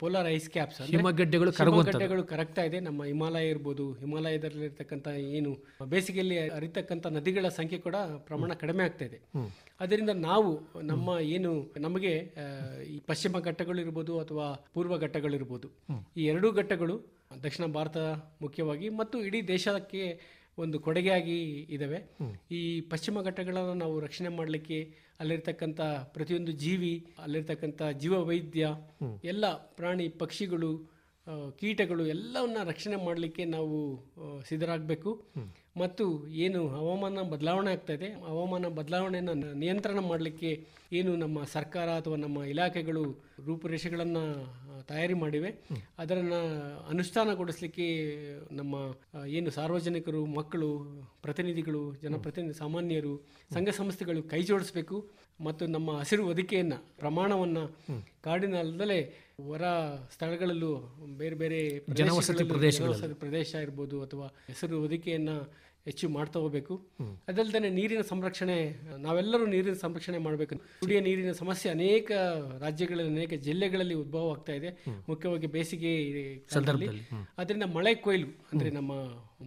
ಪೋಲಾರ್ ಐಸ್ ಕ್ಯಾಪ್ಸ್ ಹಿಮಗಡ್ಡೆಗಳು ಹಿಮಗಡ್ಡೆಗಳು ಕರಗ್ತಾ ಇದೆ ನಮ್ಮ ಹಿಮಾಲಯ ಇರ್ಬೋದು ಹಿಮಾಲಯದಲ್ಲಿರ್ತಕ್ಕಂಥ ಏನು ಬೇಸಿಗೆಯಲ್ಲಿ ಅರಿತಕ್ಕಂಥ ನದಿಗಳ ಸಂಖ್ಯೆ ಕೂಡ ಪ್ರಮಾಣ ಕಡಿಮೆ ಆಗ್ತಾ ಇದೆ ಅದರಿಂದ ನಾವು ನಮ್ಮ ಏನು ನಮಗೆ ಈ ಪಶ್ಚಿಮ ಘಟ್ಟಗಳು ಇರ್ಬೋದು ಅಥವಾ ಪೂರ್ವ ಘಟ್ಟಗಳಿರ್ಬೋದು ಈ ಎರಡೂ ಘಟ್ಟಗಳು ದಕ್ಷಿಣ ಭಾರತ ಮುಖ್ಯವಾಗಿ ಮತ್ತು ಇಡೀ ದೇಶಕ್ಕೆ ಒಂದು ಆಗಿ ಇದ್ದಾವೆ ಈ ಪಶ್ಚಿಮ ಘಟ್ಟಗಳನ್ನು ನಾವು ರಕ್ಷಣೆ ಮಾಡಲಿಕ್ಕೆ ಅಲ್ಲಿರ್ತಕ್ಕಂಥ ಪ್ರತಿಯೊಂದು ಜೀವಿ ಅಲ್ಲಿರ್ತಕ್ಕಂಥ ಜೀವ ವೈದ್ಯ ಎಲ್ಲ ಪ್ರಾಣಿ ಪಕ್ಷಿಗಳು ಕೀಟಗಳು ಎಲ್ಲವನ್ನ ರಕ್ಷಣೆ ಮಾಡಲಿಕ್ಕೆ ನಾವು ಸಿದ್ಧರಾಗಬೇಕು ಮತ್ತು ಏನು ಹವಾಮಾನ ಬದಲಾವಣೆ ಆಗ್ತಾ ಇದೆ ಹವಾಮಾನ ಬದಲಾವಣೆಯನ್ನು ನಿಯಂತ್ರಣ ಮಾಡಲಿಕ್ಕೆ ಏನು ನಮ್ಮ ಸರ್ಕಾರ ಅಥವಾ ನಮ್ಮ ಇಲಾಖೆಗಳು ರೂಪುರೇಷೆಗಳನ್ನು ತಯಾರಿ ಮಾಡಿವೆ ಅದನ್ನು ಅನುಷ್ಠಾನಗೊಳಿಸಲಿಕ್ಕೆ ನಮ್ಮ ಏನು ಸಾರ್ವಜನಿಕರು ಮಕ್ಕಳು ಪ್ರತಿನಿಧಿಗಳು ಜನಪ್ರತಿನಿಧಿ ಸಾಮಾನ್ಯರು ಸಂಘ ಸಂಸ್ಥೆಗಳು ಕೈ ಜೋಡಿಸಬೇಕು ಮತ್ತು ನಮ್ಮ ಹಸಿರು ಪ್ರಮಾಣವನ್ನ ಪ್ರಮಾಣವನ್ನು ಕಾಡಿನಲ್ಲದಲೇ ಹೊರ ಸ್ಥಳಗಳಲ್ಲೂ ಬೇರೆ ಬೇರೆ ಜನವಸತಿ ಪ್ರದೇಶ ಇರ್ಬೋದು ಅಥವಾ ಹಸಿರು ಒದಿಕೆಯನ್ನ ಹೆಚ್ಚು ಮಾಡ್ತಾ ಹೋಗಬೇಕು ಅದಲ್ಲದೆ ನೀರಿನ ಸಂರಕ್ಷಣೆ ನಾವೆಲ್ಲರೂ ನೀರಿನ ಸಂರಕ್ಷಣೆ ಮಾಡಬೇಕು ಕುಡಿಯ ನೀರಿನ ಸಮಸ್ಯೆ ಅನೇಕ ರಾಜ್ಯಗಳಲ್ಲಿ ಅನೇಕ ಜಿಲ್ಲೆಗಳಲ್ಲಿ ಉದ್ಭವ ಆಗ್ತಾ ಇದೆ ಮುಖ್ಯವಾಗಿ ಬೇಸಿಗೆ ಸಂದರ್ಭದಲ್ಲಿ ಅದರಿಂದ ಮಳೆ ಕೊಯ್ಲು ಅಂದರೆ ನಮ್ಮ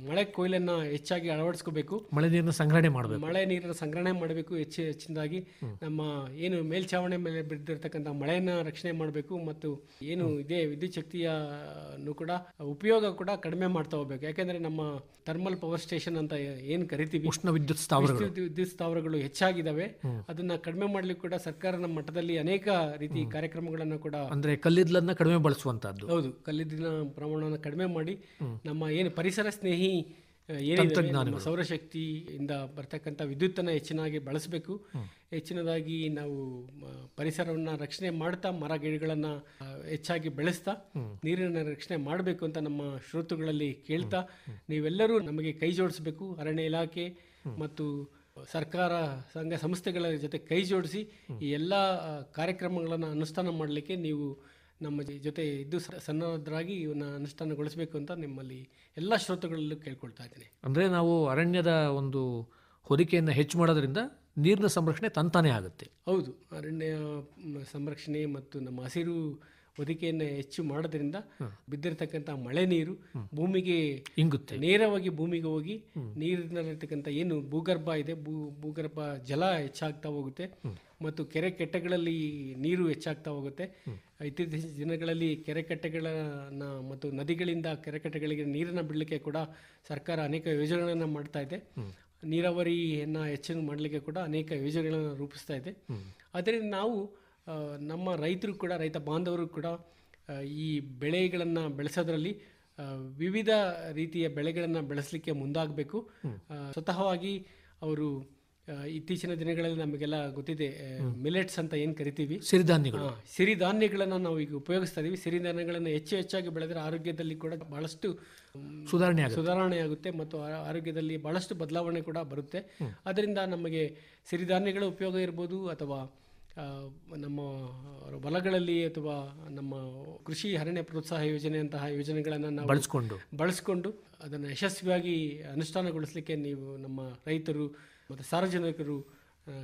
ಮಳೆ ಕೊಯ್ಲನ್ನ ಹೆಚ್ಚಾಗಿ ಅಳವಡಿಸ್ಕೋಬೇಕು ಮಳೆ ನೀರನ್ನ ಸಂಗ್ರಹಣೆ ಮಾಡಬೇಕು ಮಳೆ ನೀರನ್ನು ಸಂಗ್ರಹಣೆ ಮಾಡಬೇಕು ಹೆಚ್ಚು ಹೆಚ್ಚಿನದಾಗಿ ನಮ್ಮ ಏನು ಮೇಲ್ಚಾವಣಿ ಮೇಲೆ ಬಿದ್ದಿರತಕ್ಕಂಥ ಮಳೆಯನ್ನ ರಕ್ಷಣೆ ಮಾಡಬೇಕು ಮತ್ತು ಏನು ಇದೇ ವಿದ್ಯುತ್ ಶಕ್ತಿಯನ್ನು ಕೂಡ ಉಪಯೋಗ ಕೂಡ ಕಡಿಮೆ ಮಾಡ್ತಾ ಹೋಗ್ಬೇಕು ಯಾಕೆಂದರೆ ನಮ್ಮ ಥರ್ಮಲ್ ಪವರ್ ಸ್ಟೇಷನ್ ಅಂತ ಏನು ಕರಿತೀವಿ ಉಷ್ಣ ವಿದ್ಯುತ್ ಸ್ಥಾವರಗಳು ವಿದ್ಯುತ್ ಸ್ಥಾವರಗಳು ಹೆಚ್ಚಾಗಿದ್ದಾವೆ ಅದನ್ನ ಕಡಿಮೆ ಮಾಡಲಿಕ್ಕೆ ಕೂಡ ನಮ್ಮ ಮಟ್ಟದಲ್ಲಿ ಅನೇಕ ರೀತಿ ಕಾರ್ಯಕ್ರಮಗಳನ್ನು ಕೂಡ ಅಂದ್ರೆ ಕಲ್ಲಿದ್ದಲನ್ನು ಕಡಿಮೆ ಬಳಸುವಂಥದ್ದು ಹೌದು ಕಲ್ಲಿದ್ದಲಿನ ಪ್ರಮಾಣವನ್ನು ಕಡಿಮೆ ಮಾಡಿ ನಮ್ಮ ಏನು ಪರಿಸರ ಸ್ನೇಹಿ ಏನಿದೆ ಸೌರಶಕ್ತಿಯಿಂದ ಬರ್ತಕ್ಕಂಥ ವಿದ್ಯುತ್ತನ್ನು ಹೆಚ್ಚಿನಾಗಿ ಬಳಸಬೇಕು ಹೆಚ್ಚಿನದಾಗಿ ನಾವು ಪರಿಸರವನ್ನು ರಕ್ಷಣೆ ಮಾಡ್ತಾ ಮರ ಗಿಡಗಳನ್ನು ಹೆಚ್ಚಾಗಿ ಬೆಳೆಸ್ತಾ ನೀರಿನ ರಕ್ಷಣೆ ಮಾಡಬೇಕು ಅಂತ ನಮ್ಮ ಶ್ರೋತೃಗಳಲ್ಲಿ ಕೇಳ್ತಾ ನೀವೆಲ್ಲರೂ ನಮಗೆ ಕೈ ಜೋಡಿಸಬೇಕು ಅರಣ್ಯ ಇಲಾಖೆ ಮತ್ತು ಸರ್ಕಾರ ಸಂಘ ಸಂಸ್ಥೆಗಳ ಜೊತೆ ಕೈ ಜೋಡಿಸಿ ಈ ಎಲ್ಲ ಕಾರ್ಯಕ್ರಮಗಳನ್ನು ಅನುಷ್ಠಾನ ಮಾಡಲಿಕ್ಕೆ ನೀವು ನಮ್ಮ ಜೊತೆ ಇದ್ದು ಸನ್ನದ್ದರಾಗಿ ಇವನ್ನ ಅನುಷ್ಠಾನಗೊಳಿಸಬೇಕು ಅಂತ ನಿಮ್ಮಲ್ಲಿ ಎಲ್ಲ ಶ್ರೋತಗಳಲ್ಲೂ ಕೇಳ್ಕೊಳ್ತಾ ಇದ್ದೀನಿ ಅಂದರೆ ನಾವು ಅರಣ್ಯದ ಒಂದು ಹೊದಿಕೆಯನ್ನು ಹೆಚ್ಚು ಮಾಡೋದ್ರಿಂದ ನೀರಿನ ಸಂರಕ್ಷಣೆ ತಂತಾನೇ ಆಗುತ್ತೆ ಹೌದು ಅರಣ್ಯ ಸಂರಕ್ಷಣೆ ಮತ್ತು ನಮ್ಮ ಹಸಿರು ಹೊದಿಕೆಯನ್ನು ಹೆಚ್ಚು ಮಾಡೋದ್ರಿಂದ ಬಿದ್ದಿರತಕ್ಕಂಥ ಮಳೆ ನೀರು ಭೂಮಿಗೆ ಇಂಗುತ್ತೆ ನೇರವಾಗಿ ಭೂಮಿಗೆ ಹೋಗಿ ನೀರಿನಲ್ಲಿರ್ತಕ್ಕಂಥ ಏನು ಭೂಗರ್ಭ ಇದೆ ಭೂ ಭೂಗರ್ಭ ಜಲ ಹೆಚ್ಚಾಗ್ತಾ ಹೋಗುತ್ತೆ ಮತ್ತು ಕೆರೆ ಕಟ್ಟೆಗಳಲ್ಲಿ ನೀರು ಹೆಚ್ಚಾಗ್ತಾ ಹೋಗುತ್ತೆ ಇತ್ತೀಚಿನ ದಿನಗಳಲ್ಲಿ ಕೆರೆ ಕಟ್ಟೆಗಳ ಮತ್ತು ನದಿಗಳಿಂದ ಕೆರೆ ಕಟ್ಟೆಗಳಿಗೆ ನೀರನ್ನು ಬಿಡಲಿಕ್ಕೆ ಕೂಡ ಸರ್ಕಾರ ಅನೇಕ ಯೋಜನೆಗಳನ್ನು ಮಾಡ್ತಾ ಇದೆ ನೀರಾವರಿಯನ್ನು ಹೆಚ್ಚಿನ ಮಾಡಲಿಕ್ಕೆ ಕೂಡ ಅನೇಕ ಯೋಜನೆಗಳನ್ನು ರೂಪಿಸ್ತಾ ಇದೆ ಅದರಿಂದ ನಾವು ನಮ್ಮ ರೈತರು ಕೂಡ ರೈತ ಬಾಂಧವರು ಕೂಡ ಈ ಬೆಳೆಗಳನ್ನು ಬೆಳೆಸೋದ್ರಲ್ಲಿ ವಿವಿಧ ರೀತಿಯ ಬೆಳೆಗಳನ್ನು ಬೆಳೆಸಲಿಕ್ಕೆ ಮುಂದಾಗಬೇಕು ಸ್ವತಃವಾಗಿ ಅವರು ಇತ್ತೀಚಿನ ದಿನಗಳಲ್ಲಿ ನಮಗೆಲ್ಲ ಗೊತ್ತಿದೆ ಮಿಲೆಟ್ಸ್ ಅಂತ ಏನು ಕರಿತೀವಿ ಸಿರಿಧಾನ್ಯಗಳು ಸಿರಿಧಾನ್ಯಗಳನ್ನು ನಾವು ಈಗ ಉಪಯೋಗಿಸ್ತಾ ಇದೀವಿ ಸಿರಿಧಾನ್ಯಗಳನ್ನು ಹೆಚ್ಚು ಹೆಚ್ಚಾಗಿ ಬೆಳೆದ್ರೆ ಆರೋಗ್ಯದಲ್ಲಿ ಕೂಡ ಬಹಳಷ್ಟು ಸುಧಾರಣೆ ಸುಧಾರಣೆ ಆಗುತ್ತೆ ಮತ್ತು ಆರೋಗ್ಯದಲ್ಲಿ ಬಹಳಷ್ಟು ಬದಲಾವಣೆ ಕೂಡ ಬರುತ್ತೆ ಅದರಿಂದ ನಮಗೆ ಸಿರಿಧಾನ್ಯಗಳ ಉಪಯೋಗ ಇರ್ಬೋದು ಅಥವಾ ನಮ್ಮ ಹೊಲಗಳಲ್ಲಿ ಅಥವಾ ನಮ್ಮ ಕೃಷಿ ಅರಣ್ಯ ಪ್ರೋತ್ಸಾಹ ಯೋಜನೆ ಯೋಜನೆಗಳನ್ನು ನಾವು ಬಳಸ್ಕೊಂಡು ಬಳಸ್ಕೊಂಡು ಅದನ್ನು ಯಶಸ್ವಿಯಾಗಿ ಅನುಷ್ಠಾನಗೊಳಿಸಲಿಕ್ಕೆ ನೀವು ನಮ್ಮ ರೈತರು ಮತ್ತು ಸಾರ್ವಜನಿಕರು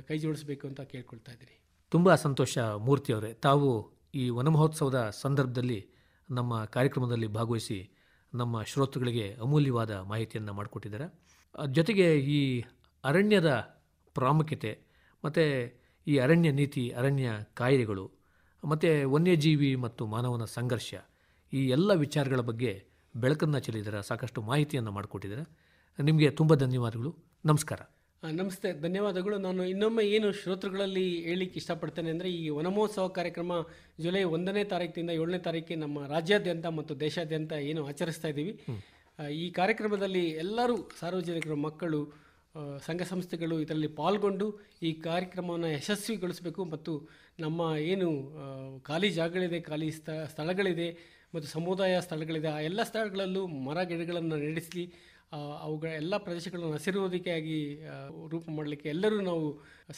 ಕೈ ಜೋಡಿಸಬೇಕು ಅಂತ ಕೇಳ್ಕೊಳ್ತಾ ಇದ್ದೀನಿ ತುಂಬ ಸಂತೋಷ ಮೂರ್ತಿಯವರೇ ತಾವು ಈ ವನಮಹೋತ್ಸವದ ಸಂದರ್ಭದಲ್ಲಿ ನಮ್ಮ ಕಾರ್ಯಕ್ರಮದಲ್ಲಿ ಭಾಗವಹಿಸಿ ನಮ್ಮ ಶ್ರೋತೃಗಳಿಗೆ ಅಮೂಲ್ಯವಾದ ಮಾಹಿತಿಯನ್ನು ಮಾಡಿಕೊಟ್ಟಿದ್ದಾರೆ ಜೊತೆಗೆ ಈ ಅರಣ್ಯದ ಪ್ರಾಮುಖ್ಯತೆ ಮತ್ತು ಈ ಅರಣ್ಯ ನೀತಿ ಅರಣ್ಯ ಕಾಯಿಲೆಗಳು ಮತ್ತು ವನ್ಯಜೀವಿ ಮತ್ತು ಮಾನವನ ಸಂಘರ್ಷ ಈ ಎಲ್ಲ ವಿಚಾರಗಳ ಬಗ್ಗೆ ಬೆಳಕನ್ನು ಚೆಲ್ಲಿದ್ದೀರಾ ಸಾಕಷ್ಟು ಮಾಹಿತಿಯನ್ನು ಮಾಡಿಕೊಟ್ಟಿದ್ದೀರಾ ನಿಮಗೆ ತುಂಬ ಧನ್ಯವಾದಗಳು ನಮಸ್ಕಾರ ನಮಸ್ತೆ ಧನ್ಯವಾದಗಳು ನಾನು ಇನ್ನೊಮ್ಮೆ ಏನು ಶ್ರೋತೃಗಳಲ್ಲಿ ಹೇಳಲಿಕ್ಕೆ ಇಷ್ಟಪಡ್ತೇನೆ ಅಂದರೆ ಈ ವನಮಹೋತ್ಸವ ಕಾರ್ಯಕ್ರಮ ಜುಲೈ ಒಂದನೇ ತಾರೀಕಿನಿಂದ ಏಳನೇ ತಾರೀಕಿಗೆ ನಮ್ಮ ರಾಜ್ಯಾದ್ಯಂತ ಮತ್ತು ದೇಶಾದ್ಯಂತ ಏನು ಆಚರಿಸ್ತಾ ಇದ್ದೀವಿ ಈ ಕಾರ್ಯಕ್ರಮದಲ್ಲಿ ಎಲ್ಲರೂ ಸಾರ್ವಜನಿಕರು ಮಕ್ಕಳು ಸಂಘ ಸಂಸ್ಥೆಗಳು ಇದರಲ್ಲಿ ಪಾಲ್ಗೊಂಡು ಈ ಕಾರ್ಯಕ್ರಮವನ್ನು ಯಶಸ್ವಿಗೊಳಿಸಬೇಕು ಮತ್ತು ನಮ್ಮ ಏನು ಖಾಲಿ ಜಾಗಗಳಿದೆ ಖಾಲಿ ಸ್ಥಳಗಳಿದೆ ಮತ್ತು ಸಮುದಾಯ ಸ್ಥಳಗಳಿದೆ ಆ ಎಲ್ಲ ಸ್ಥಳಗಳಲ್ಲೂ ಮರ ಗಿಡಗಳನ್ನು ನಡೆಸಿ ಅವುಗಳ ಎಲ್ಲ ಪ್ರದೇಶಗಳನ್ನು ಹಸಿರುವುದಕ್ಕಾಗಿ ರೂಪ ಮಾಡಲಿಕ್ಕೆ ಎಲ್ಲರೂ ನಾವು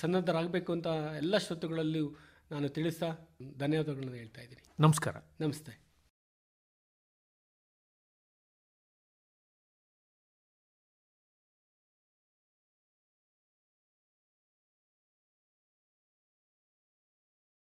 ಸನ್ನದ್ಧರಾಗಬೇಕು ಅಂತ ಎಲ್ಲ ಶ್ರೋತೃಗಳಲ್ಲೂ ನಾನು ತಿಳಿಸ್ತಾ ಧನ್ಯವಾದಗಳನ್ನು ಹೇಳ್ತಾ ಇದ್ದೀನಿ ನಮಸ್ಕಾರ ನಮಸ್ತೆ